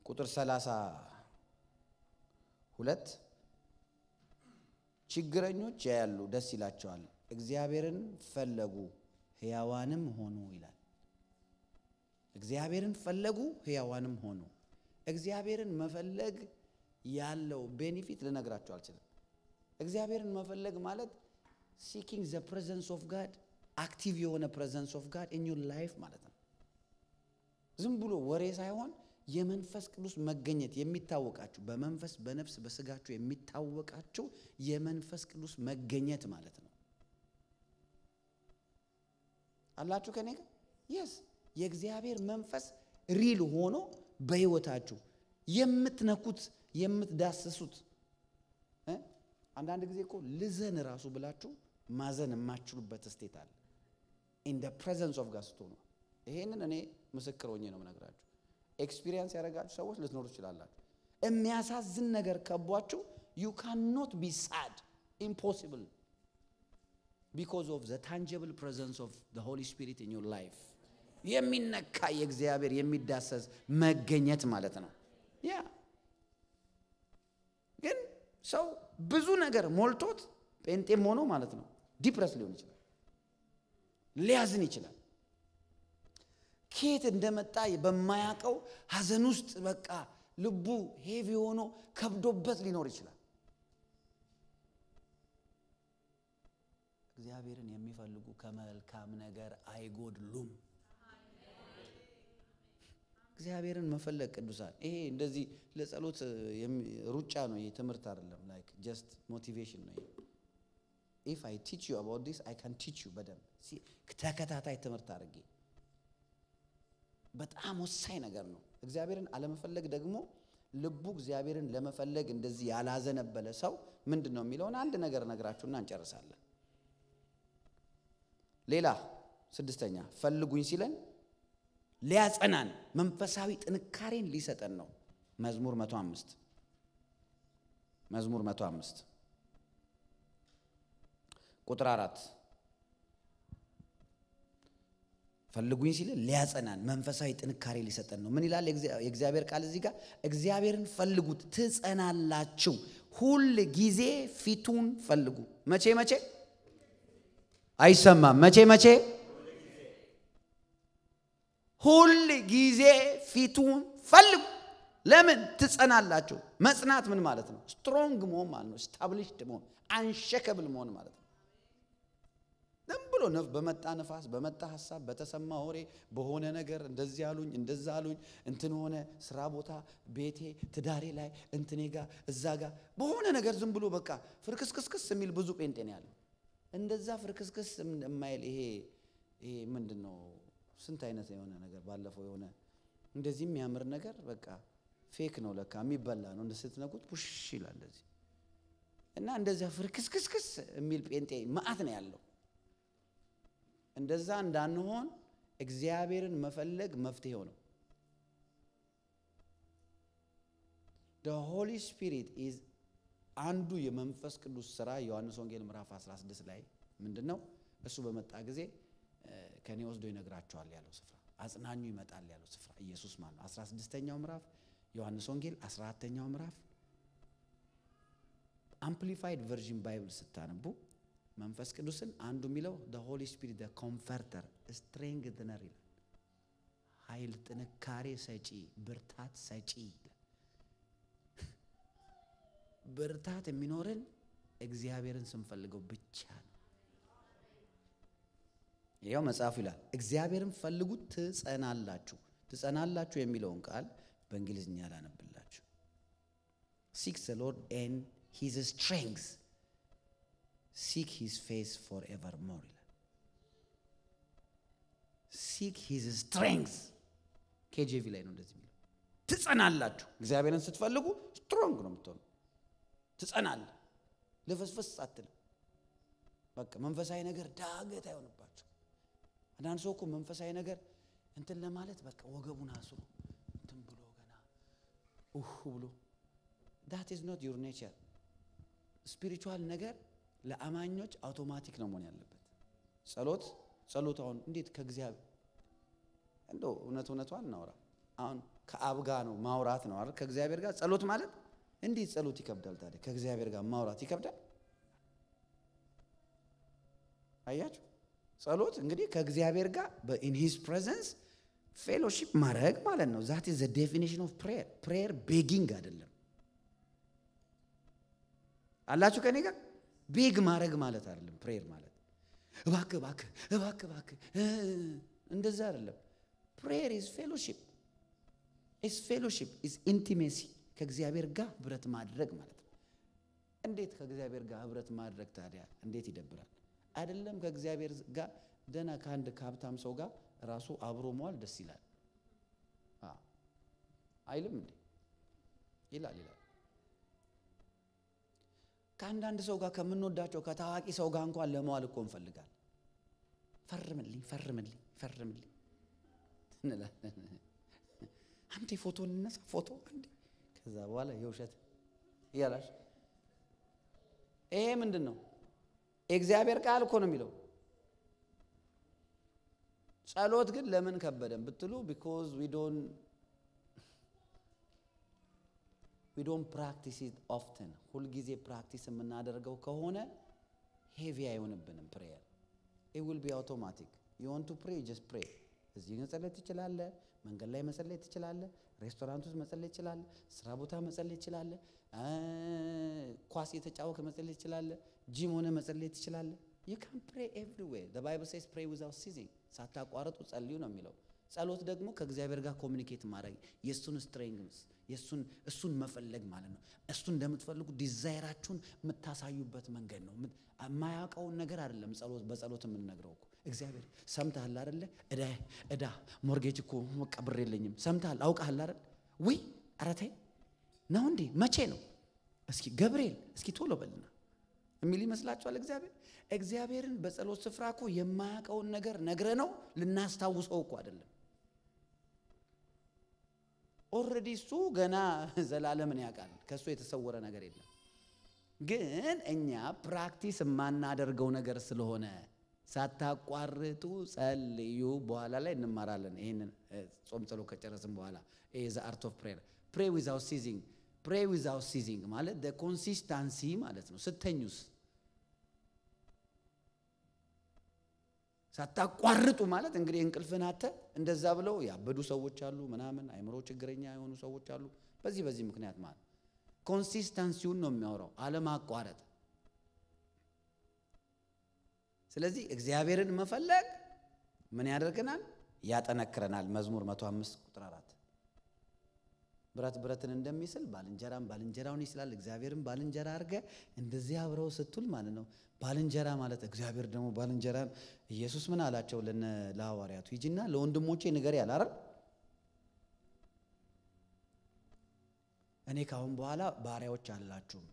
ቁጥር 32 ችግረኞች ያያሉ፣ ደስ ይላቸዋል፣ እግዚአብሔርን ፈለጉ ሕያዋንም ሆኑ ይላል። እግዚአብሔርን ፈለጉ፣ ሕያዋንም ሆኑ። እግዚአብሔርን መፈለግ ያለው ቤኒፊት ልነግራቸው አልችልም። እግዚአብሔርን መፈለግ ማለት ሲኪንግ ዘ ፕሬዘንስ ኦፍ ጋድ አክቲቭ የሆነ ፕሬዘንስ ኦፍ ጋድ ኢን ዩር ላይፍ ማለት ነው። ዝም ብሎ ወሬ ሳይሆን የመንፈስ ቅዱስ መገኘት የሚታወቃችሁ በመንፈስ በነፍስ በስጋችሁ የሚታወቃችሁ የመንፈስ ቅዱስ መገኘት ማለት ነው። አላችሁ ከኔ ጋር የስ የእግዚአብሔር መንፈስ ሪል ሆኖ በህይወታችሁ የምትነኩት የምትዳስሱት አንዳንድ ጊዜ እኮ ልዘን ራሱ ብላችሁ ማዘን የማችሉበት ስቴት አለ ኢን ደ ፕሬዘንስ ኦፍ ጋድ ስትሆኑ ይሄንን እኔ ምስክር ሆኜ ነው የምነግራችሁ ኤክስፒሪየንስ ያደረጋችሁ ሰዎች ልትኖሩ ትችላላችሁ የሚያሳዝን ነገር ከቧችሁ ዩ ካን ቢ ሳድ ኢምፖሲብል ነው ቢኮዝ ኦፍ ዘ ታንጀብል ፕሬዘንስ ኦፍ ዘ ሆሊ ስፒሪት ኢን ዮር ላይፍ የሚነካ የእግዚአብሔር የሚዳሰስ መገኘት ማለት ነው። ያ ግን ሰው ብዙ ነገር ሞልቶት ጴንጤም ሆኖ ማለት ነው ዲፕረስ ሊሆን ይችላል፣ ሊያዝን ይችላል። ኬት እንደመጣ በማያቀው ሀዘን ውስጥ በቃ ልቡ ሄቪ ሆኖ ከብዶበት ሊኖር ይችላል። እግዚአብሔርን የሚፈልጉ ከመልካም ነገር አይጎድሉም። እግዚአብሔርን መፈለግ ቅዱሳን። ይሄ እንደዚህ ለጸሎት ሩጫ ነው። ይሄ ትምህርት አይደለም። ላይክ ጀስት ሞቲቬሽን ነው። ኢፍ አይ ቲች ዩ አባውት ዲስ አይ ካን ቲች ዩ በደንብ ተከታታይ ትምህርት አድርጌ በጣም ወሳኝ ነገር ነው። እግዚአብሔርን አለመፈለግ ደግሞ ልቡ እግዚአብሔርን ለመፈለግ እንደዚህ ያላዘነበለ ሰው ምንድን ነው የሚለውን አንድ ነገር ነግራችሁና እንጨርሳለን። ሌላ ስድስተኛ ፈልጉኝ ሲለን ሊያጸናን መንፈሳዊ ጥንካሬን ሊሰጠን ነው። መዝሙር አምስት መዝሙር አምስት ቁጥር አራት ፈልጉኝ ሲል ሊያጸናን መንፈሳዊ ጥንካሬ ሊሰጠን ነው። ምን ይላል የእግዚአብሔር ቃል እዚህ ጋር? እግዚአብሔርን ፈልጉት ትጸናላችሁ፣ ሁል ጊዜ ፊቱን ፈልጉ። መቼ መቼ አይሰማም። መቼ መቼ? ሁል ጊዜ ፊቱን ፈልጉ። ለምን ትጸናላችሁ? መጽናት ምን ማለት ነው? ስትሮንግ መሆን ማለት ነው። ስታብሊሽድ መሆን፣ አንሸከብል መሆን ማለት ነው። ዝም ብሎ በመጣ ነፋስ፣ በመጣ ሀሳብ፣ በተሰማ ወሬ፣ በሆነ ነገር እንደዚህ አሉኝ፣ እንደዛ አሉኝ፣ እንትን ሆነ፣ ስራ ቦታ፣ ቤቴ፣ ትዳሬ ላይ፣ እንትኔ ጋር፣ እዛ ጋር፣ በሆነ ነገር ዝም ብሎ በቃ ፍርክስክስክስ የሚል ብዙ ጴንጤን ነው ያለው። እንደዛ ፍርክስክስ የማይል ይሄ ይሄ ምንድን ነው? ስንት አይነት የሆነ ነገር ባለፈው የሆነ እንደዚህ የሚያምር ነገር በቃ ፌክ ነው ለካ የሚበላ ነው። እንደ ስትነኩት ቡሽ ይላል እንደዚህ እና እንደዚያ ፍርክስክስክስ የሚል ጴንጤ መዓት ነው ያለው። እንደዛ እንዳንሆን እግዚአብሔርን መፈለግ መፍትሄው ነው። the Holy Spirit is አንዱ የመንፈስ ቅዱስ ስራ ዮሐንስ ወንጌል ምዕራፍ 16 ላይ ምንድን ነው? እሱ በመጣ ጊዜ ከኔ ወስዶ ይነግራቸዋል ያለው ስፍራ፣ አጽናኙ ይመጣል ያለው ስፍራ ኢየሱስ ማለት ነው። 16ኛው ምዕራፍ ዮሐንስ ወንጌል 14ኛው ምዕራፍ አምፕሊፋይድ ቨርዥን ባይብል ስታነቡ መንፈስ ቅዱስን አንዱ የሚለው ሆሊ ስፒሪት ኮምፈርተር ስትሬንግትነር ይላል። ኃይል፣ ጥንካሬ ሰጪ፣ ብርታት ሰጪ ብርታት የሚኖረን እግዚአብሔርን ስንፈልገው ብቻ ነው። ይኸው መጽሐፍ ይላል እግዚአብሔርን ፈልጉ ትጸናላችሁ። ትጸናላችሁ የሚለውን ቃል በእንግሊዝኛ ላነብላችሁ። ሲክ ዘ ሎርድ ኤን ሂዝ ስትሬንግስ ሲክ ሂዝ ፌስ ፎር ኤቨር ሞር ይላል። ሲክ ሂዝ ስትሬንግስ ኬጄቪ ላይ ነው እንደዚህ የሚለው ትጸናላችሁ። እግዚአብሔርን ስትፈልጉ ስትሮንግ ነው የምትሆኑ ትጸናል። ልፍስፍስ አትልም። በቃ መንፈሳዊ ነገር ዳገት አይሆንባቸው። አንዳንድ ሰው እኮ መንፈሳዊ ነገር እንትን ለማለት በቃ ወገቡን አስሮ እንትን ብሎ ገና ውሁ ብሎ ዳት ኢዝ ኖት ዩር ኔቸር። ስፒሪቹዋል ነገር ለአማኞች አውቶማቲክ ነው መሆን ያለበት። ጸሎት ጸሎት አሁን እንዴት ከእግዚአብሔር እንደው እውነት እውነቷን እናውራ። አሁን ከአብ ጋር ነው ማውራት ነው አይደል? ከእግዚአብሔር ጋር ጸሎት ማለት እንዴት ጸሎት ይከብዳል ታዲያ? ከእግዚአብሔር ጋር ማውራት ይከብዳል። አያችሁ፣ ጸሎት እንግዲህ ከእግዚአብሔር ጋር በኢን ሂዝ ፕሬዘንስ ፌሎሺፕ ማድረግ ማለት ነው። ዛት ኢዝ ዘ ዴፊኒሽን ኦፍ ፕሬየር። ፕሬየር ቤጊንግ አይደለም። አላችሁ ከኔ ጋር ቤግ ማድረግ ማለት አይደለም። ፕሬየር ማለት እባክ እባክ እባክ እባክ እንደዛ አይደለም። ፕሬየር ኢዝ ፌሎሺፕ ኢዝ ፌሎሺፕ ኢዝ ኢንቲሜሲ ከእግዚአብሔር ጋር ህብረት ማድረግ ማለት ነው። እንዴት ከእግዚአብሔር ጋር ህብረት ማድረግ ታዲያ እንዴት ይደብራል? አይደለም ከእግዚአብሔር ጋር ደህና ከአንድ ከሀብታም ሰው ጋር ራሱ አብሮ መዋል ደስ ይላል አይልም እንዴ? ይላል ይላል። ከአንዳንድ ሰው ጋር ከምንወዳቸው ከታዋቂ ሰው ጋር እንኳን ለመዋል እኮ እንፈልጋል። ፈርምልኝ፣ ፈርምልኝ፣ ፈርምልኝ እንላለን። አንዴ ፎቶ እንነሳ ፎቶ አንዴ ከዛ በኋላ የውሸት እያላሽ ይሄ ምንድን ነው? የእግዚአብሔር ቃል እኮ ነው የሚለው። ጸሎት ግን ለምን ከበደን ብትሉ ቢኮዝ ዊ ዶን ፕራክቲስ ኢት ኦፍተን ሁልጊዜ ፕራክቲስ የምናደርገው ከሆነ ሄቪ አይሆንብንም። ፕሬየር ኢት ዊል ቢ አውቶማቲክ ዩ ዋንት ቱ ፕሬይ ጀስት ፕሬይ። እዚህ መጸለይ ትችላለህ። መንገድ ላይ መጸለይ ትችላለህ። ሬስቶራንት ውስጥ መጸለይ ትችላለህ። ስራ ቦታ መጸለይ ትችላለህ። ኳስ የተጫወከ መጸለይ ትችላለህ። ጂም ሆነ መጸለይ ትችላለህ። ዩ ካን ፕሬ ኤቭሪዌር ባይብል ሴይስ ፕሬይ ዊዛውት ሲዚንግ፣ ሳታቋረጡ ጸልዩ ነው የሚለው። ጸሎት ደግሞ ከእግዚአብሔር ጋር ኮሚኒኬት ማድረግ የእሱን ስትሬንግስ የእሱን እሱን መፈለግ ማለት ነው። እሱን እንደምትፈልጉ ዲዛይራችሁን የምታሳዩበት መንገድ ነው። የማያውቀውን ነገር አይደለም ጸሎት በጸሎት የምንነግረው እኮ እግዚአብሔር ሰምተሃል አይደለ? እዳ እዳ ሞርጌጅ እኮ መቀብር የለኝም። ሰምተሃል አውቀሃል አይደል? ውይ አረቴ ነው እንዴ? መቼ ነው? እስኪ ገብርኤል እስኪ ቶሎ በልና የሚል ይመስላችኋል? እግዚአብሔር እግዚአብሔርን በጸሎት ስፍራ እኮ የማያውቀውን ነገር ነግረ ነው ልናስታውሰው እኮ አይደለም። ኦልሬዲ እሱ ገና ዘላለምን ያውቃል። ከእሱ የተሰወረ ነገር የለም። ግን እኛ ፕራክቲስ የማናደርገው ነገር ስለሆነ ሳታቋርጡ ጸልዩ። በኋላ ላይ እንማራለን። ይህንን ጾም ጸሎ ከጨረስን በኋላ ዘ አርት ኦፍ ፕሬር ፕሬ ዊዛውት ሲዚንግ ፕሬ ዊዛውት ሲዚንግ ማለት ኮንሲስታንሲ ማለት ነው። ስተኙስ ሳታቋርጡ ማለት እንግዲህ እንቅልፍን አተ እንደዛ ብለው ያበዱ ሰዎች አሉ፣ ምናምን አይምሮ ችግረኛ የሆኑ ሰዎች አሉ። በዚህ በዚህ ምክንያት ማለት ኮንሲስታንሲውን ነው የሚያወራው አለማቋረጥ ስለዚህ እግዚአብሔርን መፈለግ ምን ያደርገናል? ያጠነክረናል። መዝሙር 105 ቁጥር 4 ብረት ብረትን እንደሚስል ባልንጀራም ባልንጀራውን ይስላል። እግዚአብሔርን ባልንጀራ አድርገ እንደዚህ አብረው ስትል ማለት ነው። ባልንጀራ ማለት እግዚአብሔር ደግሞ ባልንጀራን ኢየሱስ ምን አላቸው ለሐዋርያቱ? ሂጂና ለወንድሞቼ ንገር ያል እኔ ካሁን በኋላ ባሪያዎች አላችሁም።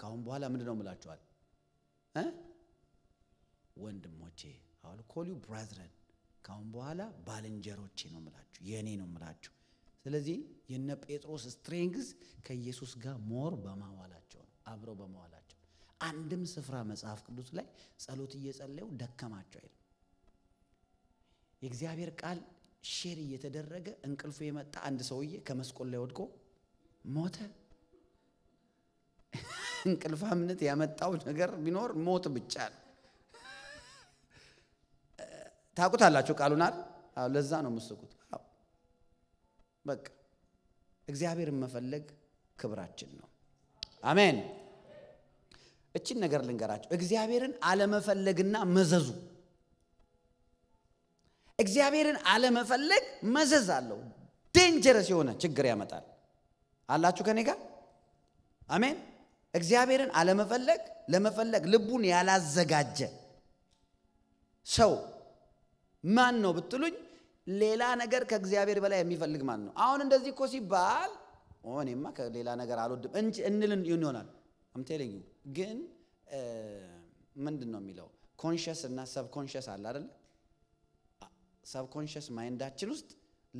ካሁን በኋላ ምንድነው ነው ምላችኋል? ወንድሞቼ አሁን ኮሊ ብራዝረን ካሁን በኋላ ባልንጀሮቼ ነው ምላችሁ፣ የእኔ ነው ምላችሁ። ስለዚህ የነ ጴጥሮስ ስትሬንግዝ ከኢየሱስ ጋር ሞር በማዋላቸው ነው፣ አብረው በማዋላቸው። አንድም ስፍራ መጽሐፍ ቅዱስ ላይ ጸሎት እየጸለዩ ደከማቸው አይልም። የእግዚአብሔር ቃል ሼር እየተደረገ እንቅልፉ የመጣ አንድ ሰውዬ ከመስቆል ላይ ወድቆ ሞተ። እንቅልፋምነት ያመጣው ነገር ቢኖር ሞት ብቻ ነው። አላችሁ ቃሉን አይደል? ለዛ ነው የምትስቁት። በቃ እግዚአብሔርን መፈለግ ክብራችን ነው። አሜን። እችን ነገር ልንገራቸው፣ እግዚአብሔርን አለመፈለግና መዘዙ። እግዚአብሔርን አለመፈለግ መዘዝ አለው። ዴንጀረስ የሆነ ችግር ያመጣል። አላችሁ ከኔ ጋር? አሜን። እግዚአብሔርን አለመፈለግ ለመፈለግ ልቡን ያላዘጋጀ ሰው ማን ነው ብትሉኝ ሌላ ነገር ከእግዚአብሔር በላይ የሚፈልግ ማን ነው? አሁን እንደዚህ እኮ ሲባል እኔማ ከሌላ ነገር አልወድም እንልን ይሆናል። አምቴልኝ ግን ምንድን ነው የሚለው ኮንሽስ እና ሰብኮንሽስ አለ አይደል? ሰብኮንሽስ ማይንዳችን ውስጥ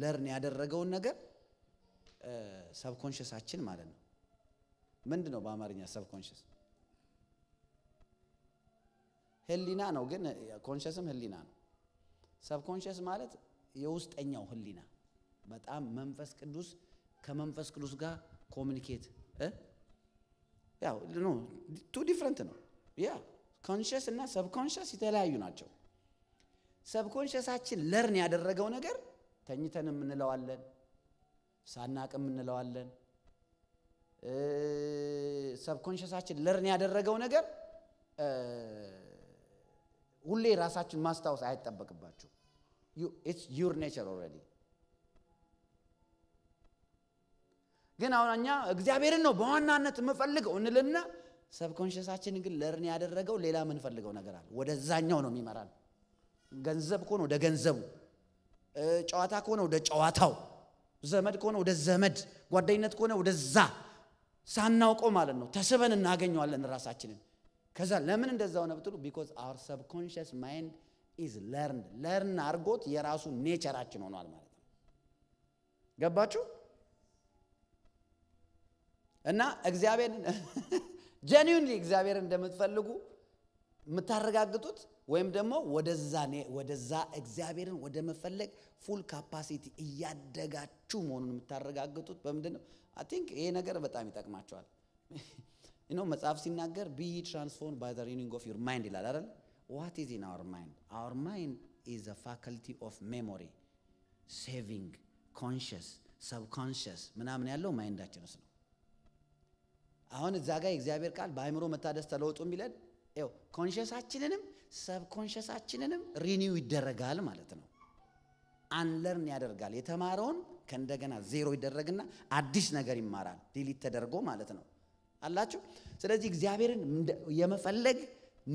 ለርን ያደረገውን ነገር ሰብኮንሽሳችን ማለት ነው። ምንድን ነው በአማርኛ ሰብኮንሽስ? ህሊና ነው፣ ግን ኮንሽስም ህሊና ነው። ሰብኮንሽስ ማለት የውስጠኛው ህሊና በጣም መንፈስ ቅዱስ ከመንፈስ ቅዱስ ጋር ኮሚኒኬት ያው ቱ ዲፍረንት ነው። ያ ኮንሽስ እና ሰብኮንሽስ የተለያዩ ናቸው። ሰብኮንሽሳችን ለርን ያደረገው ነገር ተኝተን የምንለዋለን፣ ሳናቅ የምንለዋለን ሰብኮንሽሳችን ለርን ያደረገው ነገር ሁሌ ራሳችን ማስታወስ አይጠበቅባችሁ። ኢትስ ዩር ኔቸር ኦልሬዲ። ግን አሁን እኛ እግዚአብሔርን ነው በዋናነት የምፈልገው እንልና ሰብኮንሽሳችን ግን ለርን ያደረገው ሌላ የምንፈልገው ነገር አለ። ወደዛኛው ነው የሚመራን። ገንዘብ ከሆነ ወደ ገንዘቡ፣ ጨዋታ ከሆነ ወደ ጨዋታው፣ ዘመድ ከሆነ ወደ ዘመድ፣ ጓደኝነት ከሆነ ወደዛ፣ ሳናውቀው ማለት ነው ተስበን እናገኘዋለን ራሳችንን። ከዛ ለምን እንደዛ ሆነ ብትሉ ቢኮዝ አወር ሰብኮንሽስ ማይንድ ኢዝ ለርን ለርን አድርጎት የራሱ ኔቸራችን ሆኗል ማለት ነው። ገባችሁ? እና እግዚአብሔር ጀኒውንሊ እግዚአብሔር እንደምትፈልጉ የምታረጋግጡት ወይም ደግሞ ወደዛ እግዚአብሔርን ወደ መፈለግ ፉል ካፓሲቲ እያደጋችሁ መሆኑን የምታረጋግጡት በምንድን ነው? አይ ቲንክ ይሄ ነገር በጣም ይጠቅማቸዋል። ነው መጽሐፍ ሲናገር ቢ ትራንስፎርም ባይ ዘ ሪኒንግ ኦፍ ዩር ማይንድ ይላል አይደል? ዋት ኢዝ ኢን አወር ማይንድ አወር ማይንድ ኢዝ ፋካልቲ ኦፍ ሜሞሪ ሴቪንግ ኮንሽስ ሰብኮንሽስ ምናምን ያለው ማይንዳችን ውስጥ ነው። አሁን እዛ ጋር የእግዚአብሔር ቃል በአእምሮ መታደስ ተለውጡ የሚለን ው ኮንሽሳችንንም ሰብኮንሽሳችንንም ሪኒው ይደረጋል ማለት ነው። አንለርን ያደርጋል የተማረውን ከእንደገና ዜሮ ይደረግና አዲስ ነገር ይማራል ዲሊት ተደርጎ ማለት ነው። አላችሁ። ስለዚህ እግዚአብሔርን የመፈለግ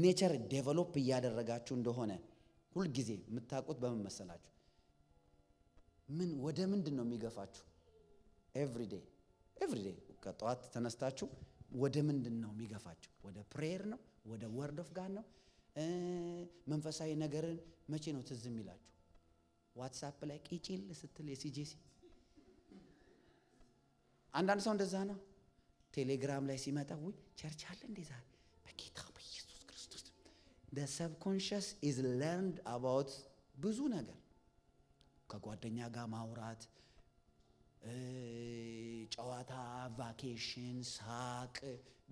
ኔቸር ዴቨሎፕ እያደረጋችሁ እንደሆነ ሁልጊዜ የምታውቁት በምን መሰላችሁ? ምን ወደ ምንድን ነው የሚገፋችሁ? ኤቭሪዴ ኤቭሪዴ ከጠዋት ተነስታችሁ ወደ ምንድን ነው የሚገፋችሁ? ወደ ፕሬየር ነው? ወደ ወርድ ኦፍ ጋድ ነው? መንፈሳዊ ነገርን መቼ ነው ትዝ የሚላችሁ? ዋትሳፕ ላይ ቂጭል ስትል የሲጄሲ አንዳንድ ሰው እንደዛ ነው። ቴሌግራም ላይ ሲመጣ ውይ ቸርች አለ እንዴ ዛሬ? በጌታ በኢየሱስ ክርስቶስ ደ ሰብኮንሽስ ኢዝ ለርንድ አባውት ብዙ ነገር ከጓደኛ ጋር ማውራት፣ ጨዋታ፣ ቫኬሽን፣ ሳቅ፣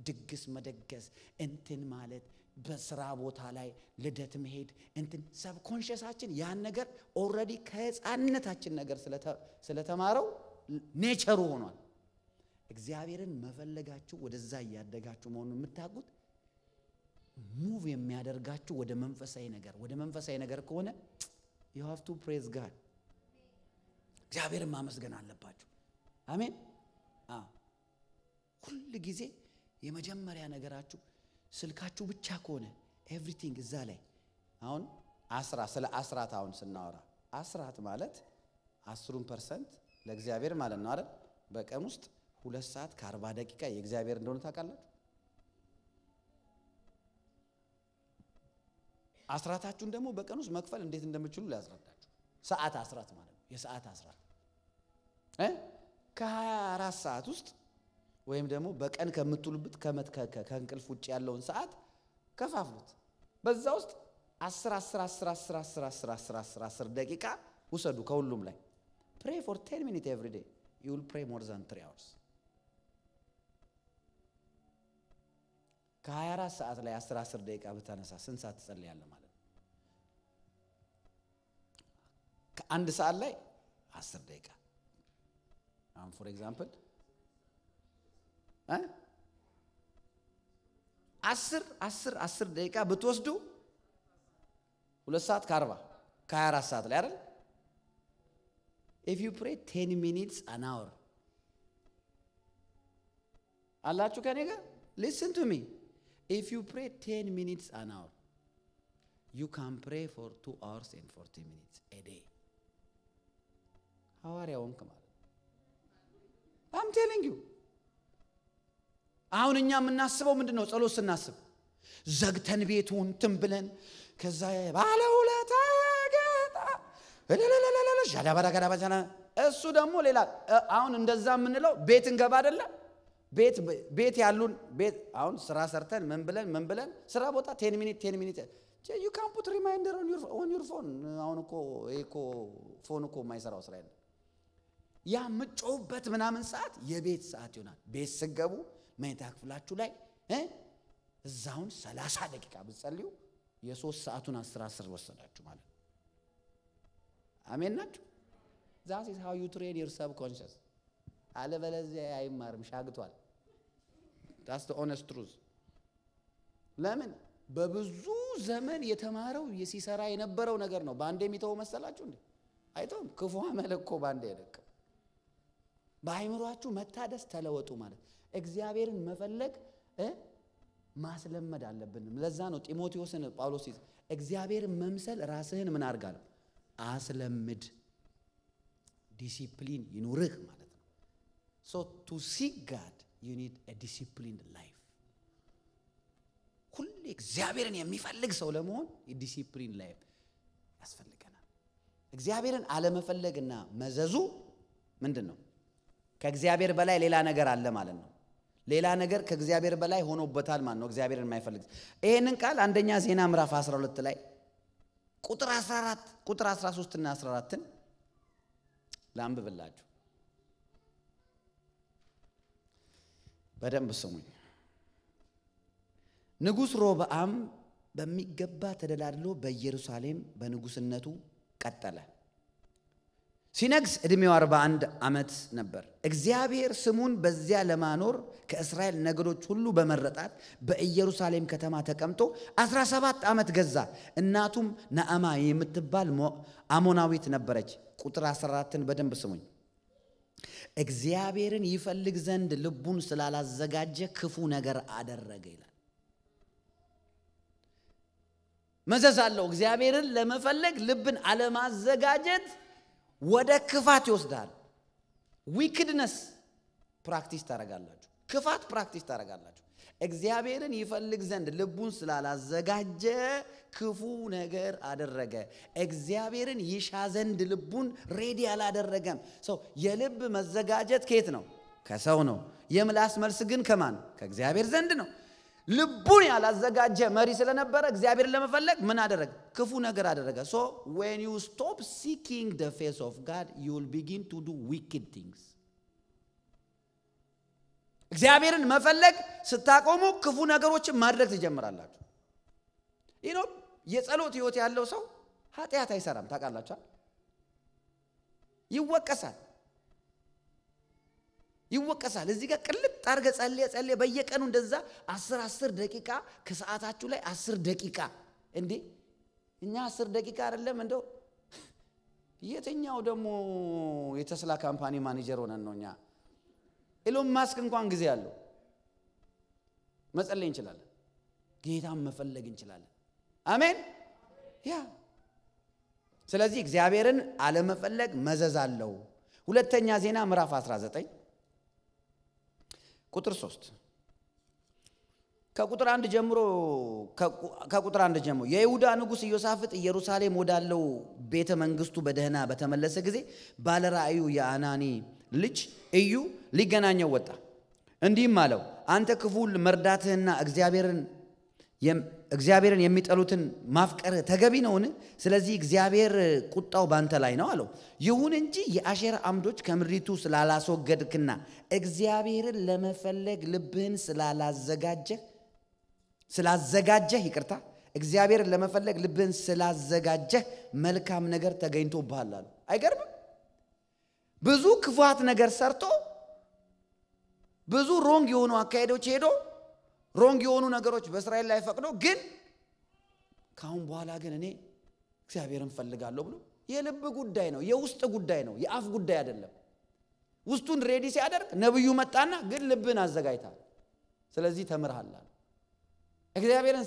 ድግስ መደገስ፣ እንትን ማለት በስራ ቦታ ላይ ልደት መሄድ እንትን ሰብኮንሽሳችን ያን ነገር ኦረዲ ከህፃንነታችን ነገር ስለተማረው ኔቸሩ ሆኗል። እግዚአብሔርን መፈለጋችሁ ወደዛ እያደጋችሁ መሆኑን የምታውቁት ሙቭ የሚያደርጋችሁ ወደ መንፈሳዊ ነገር ወደ መንፈሳዊ ነገር ከሆነ ዩ ፕሬዝ ጋድ እግዚአብሔርን ማመስገን አለባችሁ። አሜን። ሁል ጊዜ የመጀመሪያ ነገራችሁ ስልካችሁ ብቻ ከሆነ ኤቭሪቲንግ እዛ ላይ አሁን አስራ ስለ አስራት አሁን ስናወራ አስራት ማለት አስሩን ፐርሰንት ለእግዚአብሔር ማለት ነው አይደል በቀን ውስጥ ሁለት ሰዓት ከአርባ ደቂቃ የእግዚአብሔር እንደሆነ ታውቃላችሁ። አስራታችሁን ደግሞ በቀን ውስጥ መክፈል እንዴት እንደምችሉ ላያስረዳችሁ። ሰዓት አስራት ማለት ነው። የሰዓት አስራት ከ24 ሰዓት ውስጥ ወይም ደግሞ በቀን ከምትውሉበት ከእንቅልፍ ውጭ ያለውን ሰዓት ከፋፍሉት። በዛ ውስጥ 10 10 10 10 10 10 10 10 10 ደቂቃ ውሰዱ ከሁሉም ላይ ፕሬ ፎር 10 ሚኒት ኤቭሪ ዴይ ዩ ዊል ፕሬ ሞር ዛን 3 አወርስ ከ24 ሰዓት ላይ 10 ደቂቃ ብታነሳ ስንት ሰዓት ትጸልያለህ ማለት ነው? ከአንድ ሰዓት ላይ 10 ደቂቃ አሁን ፎር ኤግዛምፕል አስር አስር አስር ደቂቃ ብትወስዱ ሁለት ሰዓት ከአርባ ከሀያ አራት ሰዓት ላይ አይደል ኢፍ ዩ ፕሬ ቴን ሚኒትስ አን አወር አላችሁ ከኔ ጋር ሊስን ቱ ሚ If you pray 10 minutes an hour, you can pray for 2 hours and 40 minutes a day. ሐዋርያ ወንክ ማለት አም ቴሊንግ ዩ አሁን እኛ የምናስበው ምንድን ነው ጸሎት ስናስብ ዘግተን ቤቱን ትን ብለን ከዛ ባለ ሁለታ ጌታ እሱ ደግሞ ሌላ አሁን እንደዛ የምንለው ቤት እንገባ አይደለም ቤት ቤት ያሉን ቤት አሁን ስራ ሰርተን ምን ብለን ምን ብለን ስራ ቦታ ቴን ሚኒት ቴን ሚኒት ዩ ካን ፑት ሪማይንደር ኦን ዩር ፎን። አሁን እኮ ይሄ እኮ ፎን እኮ የማይሰራው ስራ የለም። ያ ምጮውበት ምናምን ሰዓት የቤት ሰዓት ይሆናል። ቤት ስገቡ መኝታ ክፍላችሁ ላይ እዛውን ሰላሳ ደቂቃ ብትጸልዩ የሶስት ሰዓቱን አስር አስር ወሰዳችሁ ማለት ነው። አሜን ናችሁ። ዛት ኢዝ ሃው ዩ ትሬን ዩር ሰብ ኮንሽስ። አለበለዚያ አይማርም፣ ሻግቷል። ዳስ ኦነስት ትሩዝ። ለምን በብዙ ዘመን የተማረው ሲሰራ የነበረው ነገር ነው። በአንድ የሚተው መሰላችሁ እንዴ? አይተውም። ክፉ አመል እኮ በአንድ አይለቅም። በአይምሯችሁ መታደስ ተለወጡ ማለት እግዚአብሔርን መፈለግ ማስለመድ አለብንም። ለዛ ነው ጢሞቴዎስን ጳውሎስ ይዝ እግዚአብሔርን መምሰል ራስህን ምን አድርጋል አስለምድ፣ ዲሲፕሊን ይኑርህ ማለት ነው። ሶ ቱ ሲ ጋድ ዩኒድ ኒድ ዲሲፕሊንድ ላይፍ። ሁሌ እግዚአብሔርን የሚፈልግ ሰው ለመሆን የዲሲፕሊን ላይፍ ያስፈልገናል። እግዚአብሔርን አለመፈለግና መዘዙ ምንድን ነው? ከእግዚአብሔር በላይ ሌላ ነገር አለ ማለት ነው። ሌላ ነገር ከእግዚአብሔር በላይ ሆኖበታል ማለት ነው። እግዚአብሔርን የማይፈልግ ይህንን ቃል አንደኛ ዜና ምዕራፍ 12 ላይ ቁጥር 14 ቁጥር 13 እና 14ን ላንብብላችሁ። በደንብ ስሙኝ። ንጉሥ ሮብዓም በሚገባ ተደላድሎ በኢየሩሳሌም በንጉሥነቱ ቀጠለ። ሲነግስ ዕድሜው 41 ዓመት ነበር። እግዚአብሔር ስሙን በዚያ ለማኖር ከእስራኤል ነገዶች ሁሉ በመረጣት በኢየሩሳሌም ከተማ ተቀምጦ 17 ዓመት ገዛ። እናቱም ናዕማ የምትባል አሞናዊት ነበረች። ቁጥር 14ን በደንብ ስሙኝ። እግዚአብሔርን ይፈልግ ዘንድ ልቡን ስላላዘጋጀ ክፉ ነገር አደረገ ይላል። መዘዝ አለው። እግዚአብሔርን ለመፈለግ ልብን አለማዘጋጀት ወደ ክፋት ይወስዳል። ዊክድነስ ፕራክቲስ ታደርጋላችሁ፣ ክፋት ፕራክቲስ ታደርጋላችሁ። እግዚአብሔርን ይፈልግ ዘንድ ልቡን ስላላዘጋጀ ክፉ ነገር አደረገ። እግዚአብሔርን ይሻ ዘንድ ልቡን ሬዲ አላደረገም። ሰው የልብ መዘጋጀት ከየት ነው? ከሰው ነው። የምላስ መልስ ግን ከማን? ከእግዚአብሔር ዘንድ ነው። ልቡን ያላዘጋጀ መሪ ስለነበረ እግዚአብሔርን ለመፈለግ ምን አደረገ? ክፉ ነገር አደረገ። ሶ ዌን ዩ ስቶፕ ሲኪንግ ደ ፌስ ኦፍ ጋድ ዩ ዊል ቢጊን ቱ ዱ ዊክድ ቲንግስ። እግዚአብሔርን መፈለግ ስታቆሙ ክፉ ነገሮችን ማድረግ ትጀምራላችሁ። የጸሎት ህይወት ያለው ሰው ኃጢአት አይሰራም። ታውቃላችኋል። ይወቀሳል ይወቀሳል። እዚህ ጋር ቅልጥ አድርገ ጸልየ ጸልየ በየቀኑ እንደዛ አስር አስር ደቂቃ ከሰዓታችሁ ላይ አስር ደቂቃ እንዴ እኛ አስር ደቂቃ አይደለም እንደው የትኛው ደግሞ የተስላ ካምፓኒ ማኔጀር ሆነን ነው እኛ ኢሎን ማስክ እንኳን ጊዜ አለው መጸለይ እንችላለን። ጌታን መፈለግ እንችላለን። አሜን። ያ ስለዚህ እግዚአብሔርን አለመፈለግ መዘዝ አለው። ሁለተኛ ዜና ምዕራፍ 19 ቁጥር 3 ከቁጥር አንድ ጀምሮ ከቁጥር አንድ ጀምሮ የይሁዳ ንጉሥ ኢዮሳፍጥ ኢየሩሳሌም ወዳለው ቤተ መንግስቱ በደህና በተመለሰ ጊዜ ራእዩ የአናኒ ልጅ እዩ ሊገናኘው ወጣ። እንዲህም አለው፣ አንተ ክፉል መርዳትህና እግዚአብሔርን እግዚአብሔርን የሚጠሉትን ማፍቀር ተገቢ ነውን? ስለዚህ እግዚአብሔር ቁጣው ባንተ ላይ ነው አለው። ይሁን እንጂ የአሼር አምዶች ከምድሪቱ ስላላስወገድክና እግዚአብሔርን ለመፈለግ ልብህን ስላላዘጋጀህ ስላዘጋጀህ ይቅርታ፣ እግዚአብሔርን ለመፈለግ ልብህን ስላዘጋጀህ መልካም ነገር ተገኝቶብሃል አሉ። አይገርምም? ብዙ ክፋት ነገር ሰርቶ ብዙ ሮንግ የሆኑ አካሄዶች ሄዶ ሮንግ የሆኑ ነገሮች በእስራኤል ላይ ፈቅዶ ግን ከአሁን በኋላ ግን እኔ እግዚአብሔርን ፈልጋለሁ ብሎ የልብ ጉዳይ ነው፣ የውስጥ ጉዳይ ነው፣ የአፍ ጉዳይ አይደለም። ውስጡን ሬዲ ሲያደርግ ነብዩ መጣና ግን ልብን አዘጋጅታል፣ ስለዚህ ተምርሃል እግዚአብሔርን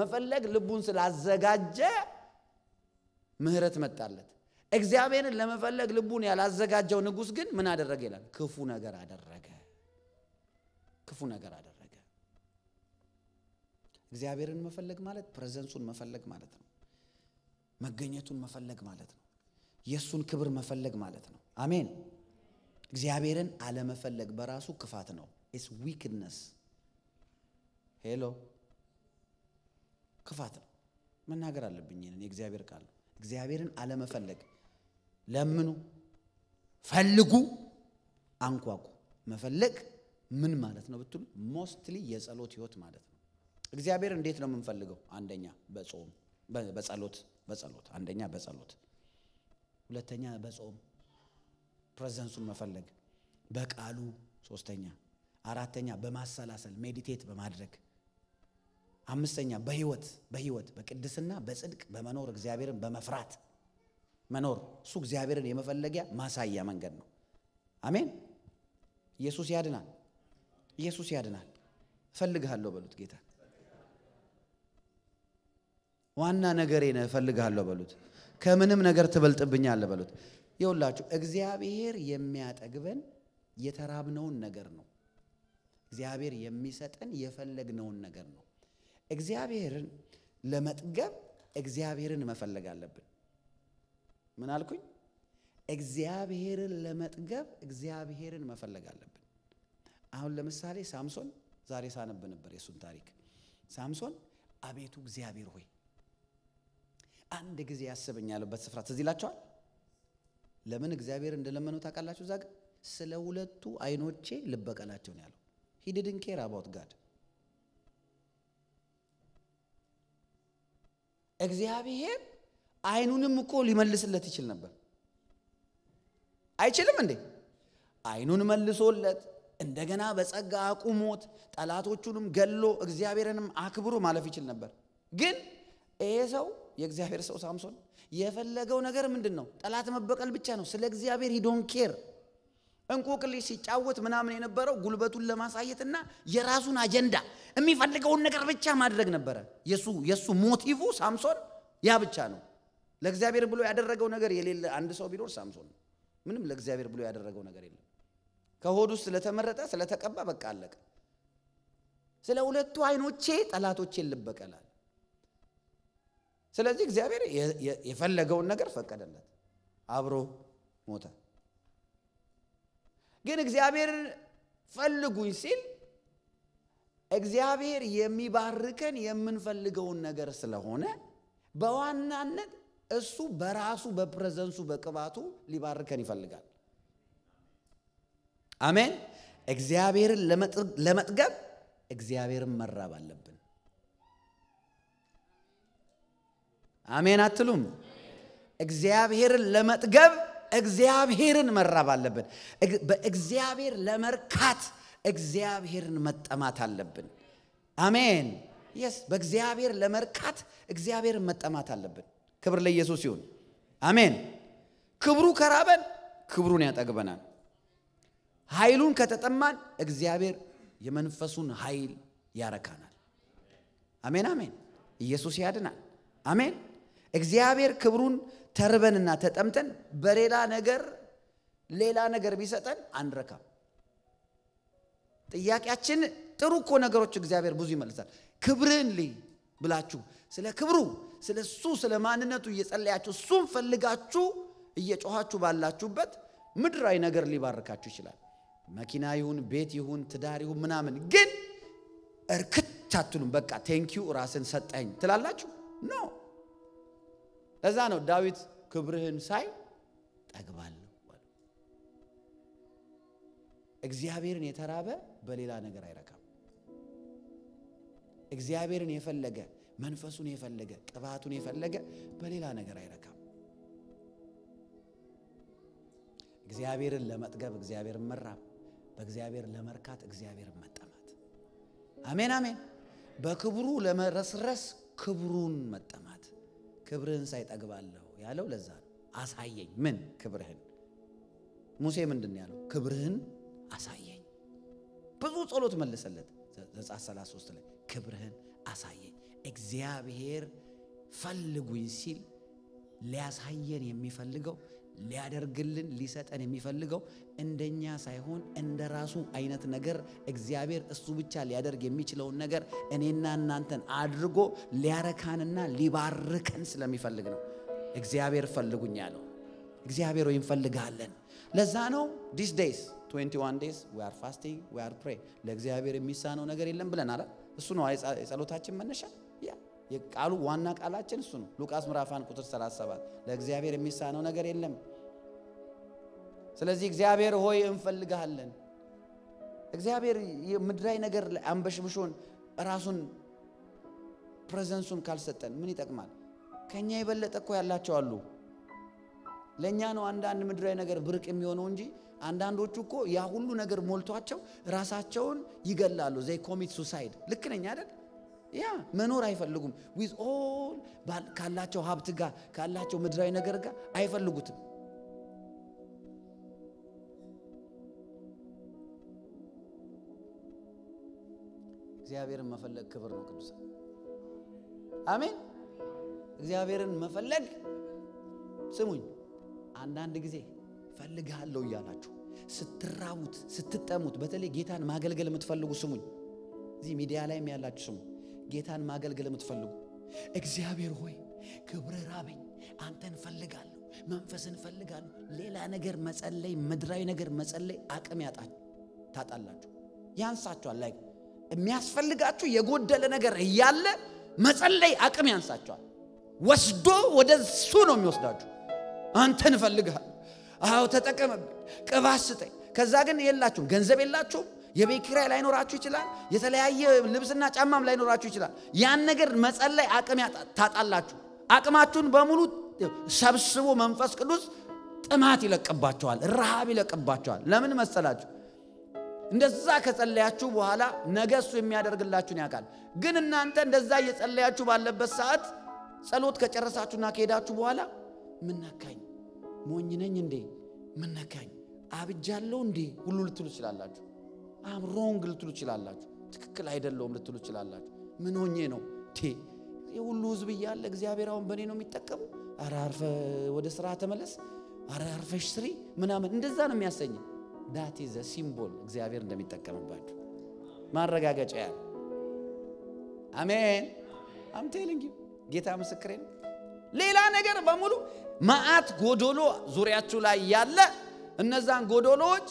መፈለግ ልቡን ስላዘጋጀ ምህረት መጣለት። እግዚአብሔርን ለመፈለግ ልቡን ያላዘጋጀው ንጉስ ግን ምን አደረገ ይላል? ክፉ ነገር አደረገ። ክፉ ነገር አደረገ። እግዚአብሔርን መፈለግ ማለት ፕሬዘንሱን መፈለግ ማለት ነው። መገኘቱን መፈለግ ማለት ነው። የእሱን ክብር መፈለግ ማለት ነው። አሜን። እግዚአብሔርን አለመፈለግ በራሱ ክፋት ነው። ኢትስ ዊክነስ። ሄሎ ክፋት ነው። መናገር አለብኝ ይህንን የእግዚአብሔር ቃል ነው። እግዚአብሔርን አለመፈለግ ለምኑ፣ ፈልጉ፣ አንኳኩ። መፈለግ ምን ማለት ነው ብትሉ ሞስትሊ የጸሎት ህይወት ማለት ነው። እግዚአብሔር እንዴት ነው የምንፈልገው? አንደኛ በጾም በጸሎት በጸሎት አንደኛ በጸሎት ሁለተኛ በጾም ፕሬዘንሱን መፈለግ በቃሉ ሶስተኛ አራተኛ በማሰላሰል ሜዲቴት በማድረግ አምስተኛ በህይወት በህይወት በቅድስና በጽድቅ በመኖር እግዚአብሔርን በመፍራት መኖር እሱ እግዚአብሔርን የመፈለጊያ ማሳያ መንገድ ነው። አሜን። ኢየሱስ ያድናል። ኢየሱስ ያድናል። እፈልግሃለሁ በሉት ጌታ ዋና ነገሬ ነህ እፈልግሃለሁ በሉት። ከምንም ነገር ትበልጥብኛለህ በሉት። የውላችሁ እግዚአብሔር የሚያጠግበን የተራብነውን ነገር ነው። እግዚአብሔር የሚሰጠን የፈለግነውን ነገር ነው። እግዚአብሔርን ለመጥገብ እግዚአብሔርን መፈለግ አለብን። ምን አልኩኝ? እግዚአብሔርን ለመጥገብ እግዚአብሔርን መፈለግ አለብን። አሁን ለምሳሌ ሳምሶን ዛሬ ሳነብ ነበር የእሱን ታሪክ። ሳምሶን አቤቱ እግዚአብሔር ሆይ አንድ ጊዜ ያስበኝ ያለበት ስፍራ ትዝ ይላቸዋል። ለምን እግዚአብሔር እንደለመነው ታውቃላችሁ? እዛ ጋ ስለ ሁለቱ አይኖቼ ነው ያለው ሂ ዲድን ኬር አባውት ጋድ እግዚአብሔር አይኑንም እኮ ሊመልስለት ይችል ነበር። አይችልም እንዴ? አይኑን መልሶለት እንደገና በጸጋ አቁሞት ጠላቶቹንም ገሎ እግዚአብሔርንም አክብሮ ማለፍ ይችል ነበር። ግን ይሄ ሰው የእግዚአብሔር ሰው ሳምሶን የፈለገው ነገር ምንድን ነው? ጠላት መበቀል ብቻ ነው። ስለ እግዚአብሔር ሂዶን ኬር እንቆቅልሽ ሲጫወት ምናምን የነበረው ጉልበቱን ለማሳየትና የራሱን አጀንዳ የሚፈልገውን ነገር ብቻ ማድረግ ነበረ። የሱ የሱ ሞቲቭ ሳምሶን ያ ብቻ ነው። ለእግዚአብሔር ብሎ ያደረገው ነገር የሌለ አንድ ሰው ቢኖር ሳምሶን ነው። ምንም ለእግዚአብሔር ብሎ ያደረገው ነገር የለም። ከሆዱ ስለተመረጠ ስለተቀባ በቃ አለቀ። ስለ ሁለቱ አይኖቼ ጠላቶቼን ልበቀላል ስለዚህ እግዚአብሔር የፈለገውን ነገር ፈቀደለት፣ አብሮ ሞተ። ግን እግዚአብሔር ፈልጉኝ ሲል እግዚአብሔር የሚባርከን የምንፈልገውን ነገር ስለሆነ በዋናነት እሱ በራሱ በፕሬዘንሱ በቅባቱ ሊባርከን ይፈልጋል። አሜን። እግዚአብሔርን ለመጥገብ እግዚአብሔርን መራብ አለብን። አሜን አትሉም? እግዚአብሔርን ለመጥገብ እግዚአብሔርን መራብ አለብን። በእግዚአብሔር ለመርካት እግዚአብሔርን መጠማት አለብን። አሜን የስ በእግዚአብሔር ለመርካት እግዚአብሔርን መጠማት አለብን። ክብር ለኢየሱስ ይሁን። አሜን። ክብሩ ከራበን ክብሩን ያጠግበናል። ኃይሉን ከተጠማን እግዚአብሔር የመንፈሱን ኃይል ያረካናል። አሜን አሜን። ኢየሱስ ያድናል። አሜን። እግዚአብሔር ክብሩን ተርበንና ተጠምተን በሌላ ነገር ሌላ ነገር ቢሰጠን አንረካም። ጥያቄያችን ጥሩ እኮ ነገሮች እግዚአብሔር ብዙ ይመልሳል። ክብርን ል ብላችሁ ስለ ክብሩ ስለ እሱ ስለ ማንነቱ እየጸለያችሁ እሱን ፈልጋችሁ እየጮኋችሁ ባላችሁበት ምድራዊ ነገር ሊባርካችሁ ይችላል። መኪና ይሁን፣ ቤት ይሁን፣ ትዳር ይሁን ምናምን። ግን እርክት አትሉም። በቃ ቴንኪዩ ራስን ሰጠኝ ትላላችሁ ኖ ለዛ ነው ዳዊት ክብርህን ሳይ ጠግባለሁ እግዚአብሔርን የተራበ በሌላ ነገር አይረካም። እግዚአብሔርን የፈለገ መንፈሱን የፈለገ ቅባቱን የፈለገ በሌላ ነገር አይረካም። እግዚአብሔርን ለመጥገብ እግዚአብሔርን መራብ፣ በእግዚአብሔር ለመርካት እግዚአብሔርን መጠማት። አሜን አሜን። በክብሩ ለመረስረስ ክብሩን መጠማት ክብርህን ሳይጠግባለሁ ያለው ለዛ ነው። አሳየኝ ምን ክብርህን። ሙሴ ምንድን ያለው? ክብርህን አሳየኝ። ብዙ ጸሎት መለሰለት። ዘጸአት 33 ላይ ክብርህን አሳየኝ። እግዚአብሔር ፈልጉኝ ሲል ሊያሳየን የሚፈልገው ሊያደርግልን ሊሰጠን የሚፈልገው እንደኛ ሳይሆን እንደ ራሱ አይነት ነገር እግዚአብሔር እሱ ብቻ ሊያደርግ የሚችለውን ነገር እኔና እናንተን አድርጎ ሊያረካንና ሊባርከን ስለሚፈልግ ነው። እግዚአብሔር ፈልጉኝ ያለው እግዚአብሔር ወይ እንፈልጋለን። ለዛ ነው ዲስ ዴይስ 21 ዴይስ ዊ አር ፋስቲንግ ዊ አር ፕሬ ለእግዚአብሔር የሚሳነው ነገር የለም ብለን አላ እሱ ነው የጸሎታችን መነሻ የቃሉ ዋና ቃላችን እሱ ነው። ሉቃስ ምዕራፍ 1 ቁጥር 37 ለእግዚአብሔር የሚሳነው ነገር የለም። ስለዚህ እግዚአብሔር ሆይ እንፈልግሃለን። እግዚአብሔር የምድራዊ ነገር አንበሽብሾን ራሱን ፕሬዘንሱን ካልሰጠን ምን ይጠቅማል? ከእኛ የበለጠ እኮ ያላቸው አሉ። ለእኛ ነው አንዳንድ ምድራዊ ነገር ብርቅ የሚሆነው እንጂ አንዳንዶቹ እኮ ያ ሁሉ ነገር ሞልቷቸው ራሳቸውን ይገላሉ። ዘይ ኮሚት ሱሳይድ ልክ ነኝ አይደል? ያ መኖር አይፈልጉም። ዊዝ ኦል ካላቸው ሀብት ጋር ካላቸው ምድራዊ ነገር ጋር አይፈልጉትም። እግዚአብሔርን መፈለግ ክብር ነው። ቅዱስ አሜን። እግዚአብሔርን መፈለግ ስሙኝ፣ አንዳንድ ጊዜ ፈልግሃለሁ እያላችሁ ስትራቡት ስትጠሙት፣ በተለይ ጌታን ማገልገል የምትፈልጉ ስሙኝ፣ እዚህ ሚዲያ ላይም ያላችሁ ስሙ ጌታን ማገልገል የምትፈልጉ እግዚአብሔር ሆይ ክብር ራበኝ፣ አንተን ፈልጋለሁ፣ መንፈስን ፈልጋለሁ። ሌላ ነገር መጸለይ፣ ምድራዊ ነገር መጸለይ አቅም ታጣላችሁ፣ ያንሳችኋል። ላይ የሚያስፈልጋችሁ የጎደለ ነገር እያለ መጸለይ አቅም ያንሳችኋል። ወስዶ ወደ እሱ ነው የሚወስዳችሁ። አንተን እፈልግሃለሁ፣ አዎ ተጠቀመብኝ፣ ቅባት ስጠኝ። ከዛ ግን የላችሁም፣ ገንዘብ የላችሁም የቤት ኪራይ ላይኖራችሁ ይችላል። የተለያየ ልብስና ጫማም ላይኖራችሁ ይችላል። ያን ነገር መጸለይ አቅም ታጣላችሁ። አቅማችሁን በሙሉ ሰብስቦ መንፈስ ቅዱስ ጥማት ይለቅባቸዋል፣ ረሃብ ይለቅባቸዋል። ለምን መሰላችሁ? እንደዛ ከጸለያችሁ በኋላ ነገ እሱ የሚያደርግላችሁን ያውቃል። ግን እናንተ እንደዛ እየጸለያችሁ ባለበት ሰዓት ጸሎት ከጨረሳችሁና ከሄዳችሁ በኋላ ምነካኝ፣ ሞኝ ነኝ እንዴ፣ ምነካኝ፣ አብጃለሁ እንዴ ሁሉ ልትሉ ትችላላችሁ። አም ሮንግ ልትሉ ይችላላችሁ። ትክክል አይደለውም ልትሉ ይችላላችሁ። ምን ሆኜ ነው ቴ የሁሉ ህዝብ እያለ እግዚአብሔር አሁን በእኔ ነው የሚጠቀሙ አረ አርፈ ወደ ስራ ተመለስ፣ አረ አርፈሽ ስሪ ምናምን እንደዛ ነው የሚያሰኝ። ዳት ዘ ሲምቦል እግዚአብሔር እንደሚጠቀምባችሁ ማረጋገጫ ያለ አሜን። ዩ ጌታ ምስክሬ ነው። ሌላ ነገር በሙሉ መዓት ጎዶሎ ዙሪያችሁ ላይ ያለ እነዛን ጎዶሎዎች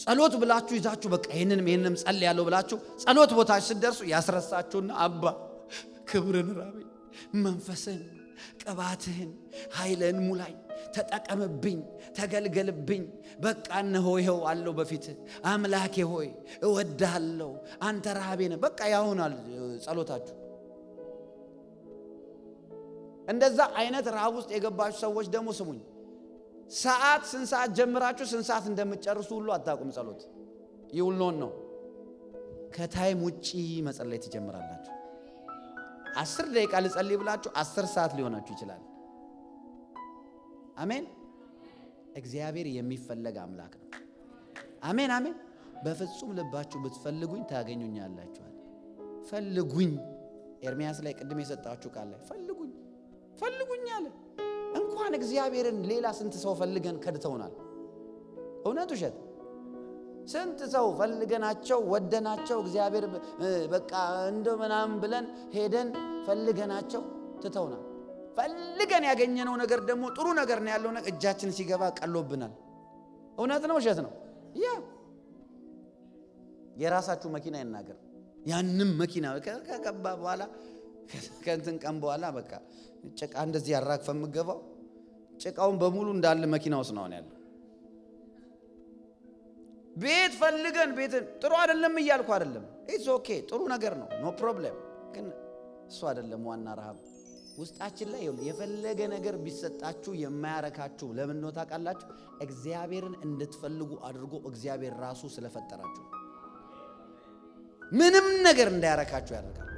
ጸሎት ብላችሁ ይዛችሁ በቃ ይህንንም ይህንንም ጸል ያለው ብላችሁ ጸሎት ቦታችሁ ስደርሱ ያስረሳችሁና አባ ክብርን ራበኝ፣ መንፈስን ቅባትህን፣ ኃይልን ሙላኝ፣ ተጠቀምብኝ፣ ተገልገልብኝ። በቃ እነሆ ይኸው አለው በፊት አምላኬ ሆይ እወድሃለሁ፣ አንተ ረሃቤን በቃ ያሆናል ጸሎታችሁ። እንደዛ አይነት ረሃብ ውስጥ የገባችሁ ሰዎች ደግሞ ስሙኝ ሰዓት ስንት ሰዓት ጀምራችሁ ስንት ሰዓት እንደምትጨርሱ ሁሉ አታቁም። ጸሎት ይውልኖን ነው። ከታይም ውጪ መጸለይ ትጀምራላችሁ። አስር ደቂቃ ልጸልይ ብላችሁ አስር ሰዓት ሊሆናችሁ ይችላል። አሜን። እግዚአብሔር የሚፈለግ አምላክ ነው። አሜን አሜን። በፍጹም ልባችሁ ብትፈልጉኝ ታገኙኛላችኋል። ፈልጉኝ። ኤርሚያስ ላይ ቅድም የሰጣችሁ ቃል ላይ ፈልጉኝ ፈልጉኝ አለ። እንኳን እግዚአብሔርን ሌላ ስንት ሰው ፈልገን ከድተውናል። እውነት ውሸት ስንት ሰው ፈልገናቸው ወደናቸው እግዚአብሔር በቃ እንደ ምናምን ብለን ሄደን ፈልገናቸው ትተውናል። ፈልገን ያገኘነው ነገር ደግሞ ጥሩ ነገር ነው ያለው እጃችን ሲገባ ቀሎብናል። እውነት ነው ውሸት ነው? ያ የራሳችሁ መኪና ይናገር። ያንም መኪና ከገባ በኋላ ከንትን ቀን በኋላ በቃ ጭቃ እንደዚህ ያራግፈ የምገባው ጭቃውን በሙሉ እንዳለ መኪና ውስጥ ነው ያለው። ቤት ፈልገን ቤትን ጥሩ አይደለም እያልኩ አይደለም። ኢትስ ኦኬ ጥሩ ነገር ነው፣ ኖ ፕሮብለም። ግን እሱ አይደለም ዋና ረሃብ ውስጣችን ላይ የፈለገ ነገር ቢሰጣችሁ የማያረካችሁ ለምን ነው ታውቃላችሁ? እግዚአብሔርን እንድትፈልጉ አድርጎ እግዚአብሔር ራሱ ስለፈጠራችሁ ምንም ነገር እንዳያረካችሁ ያደርጋል።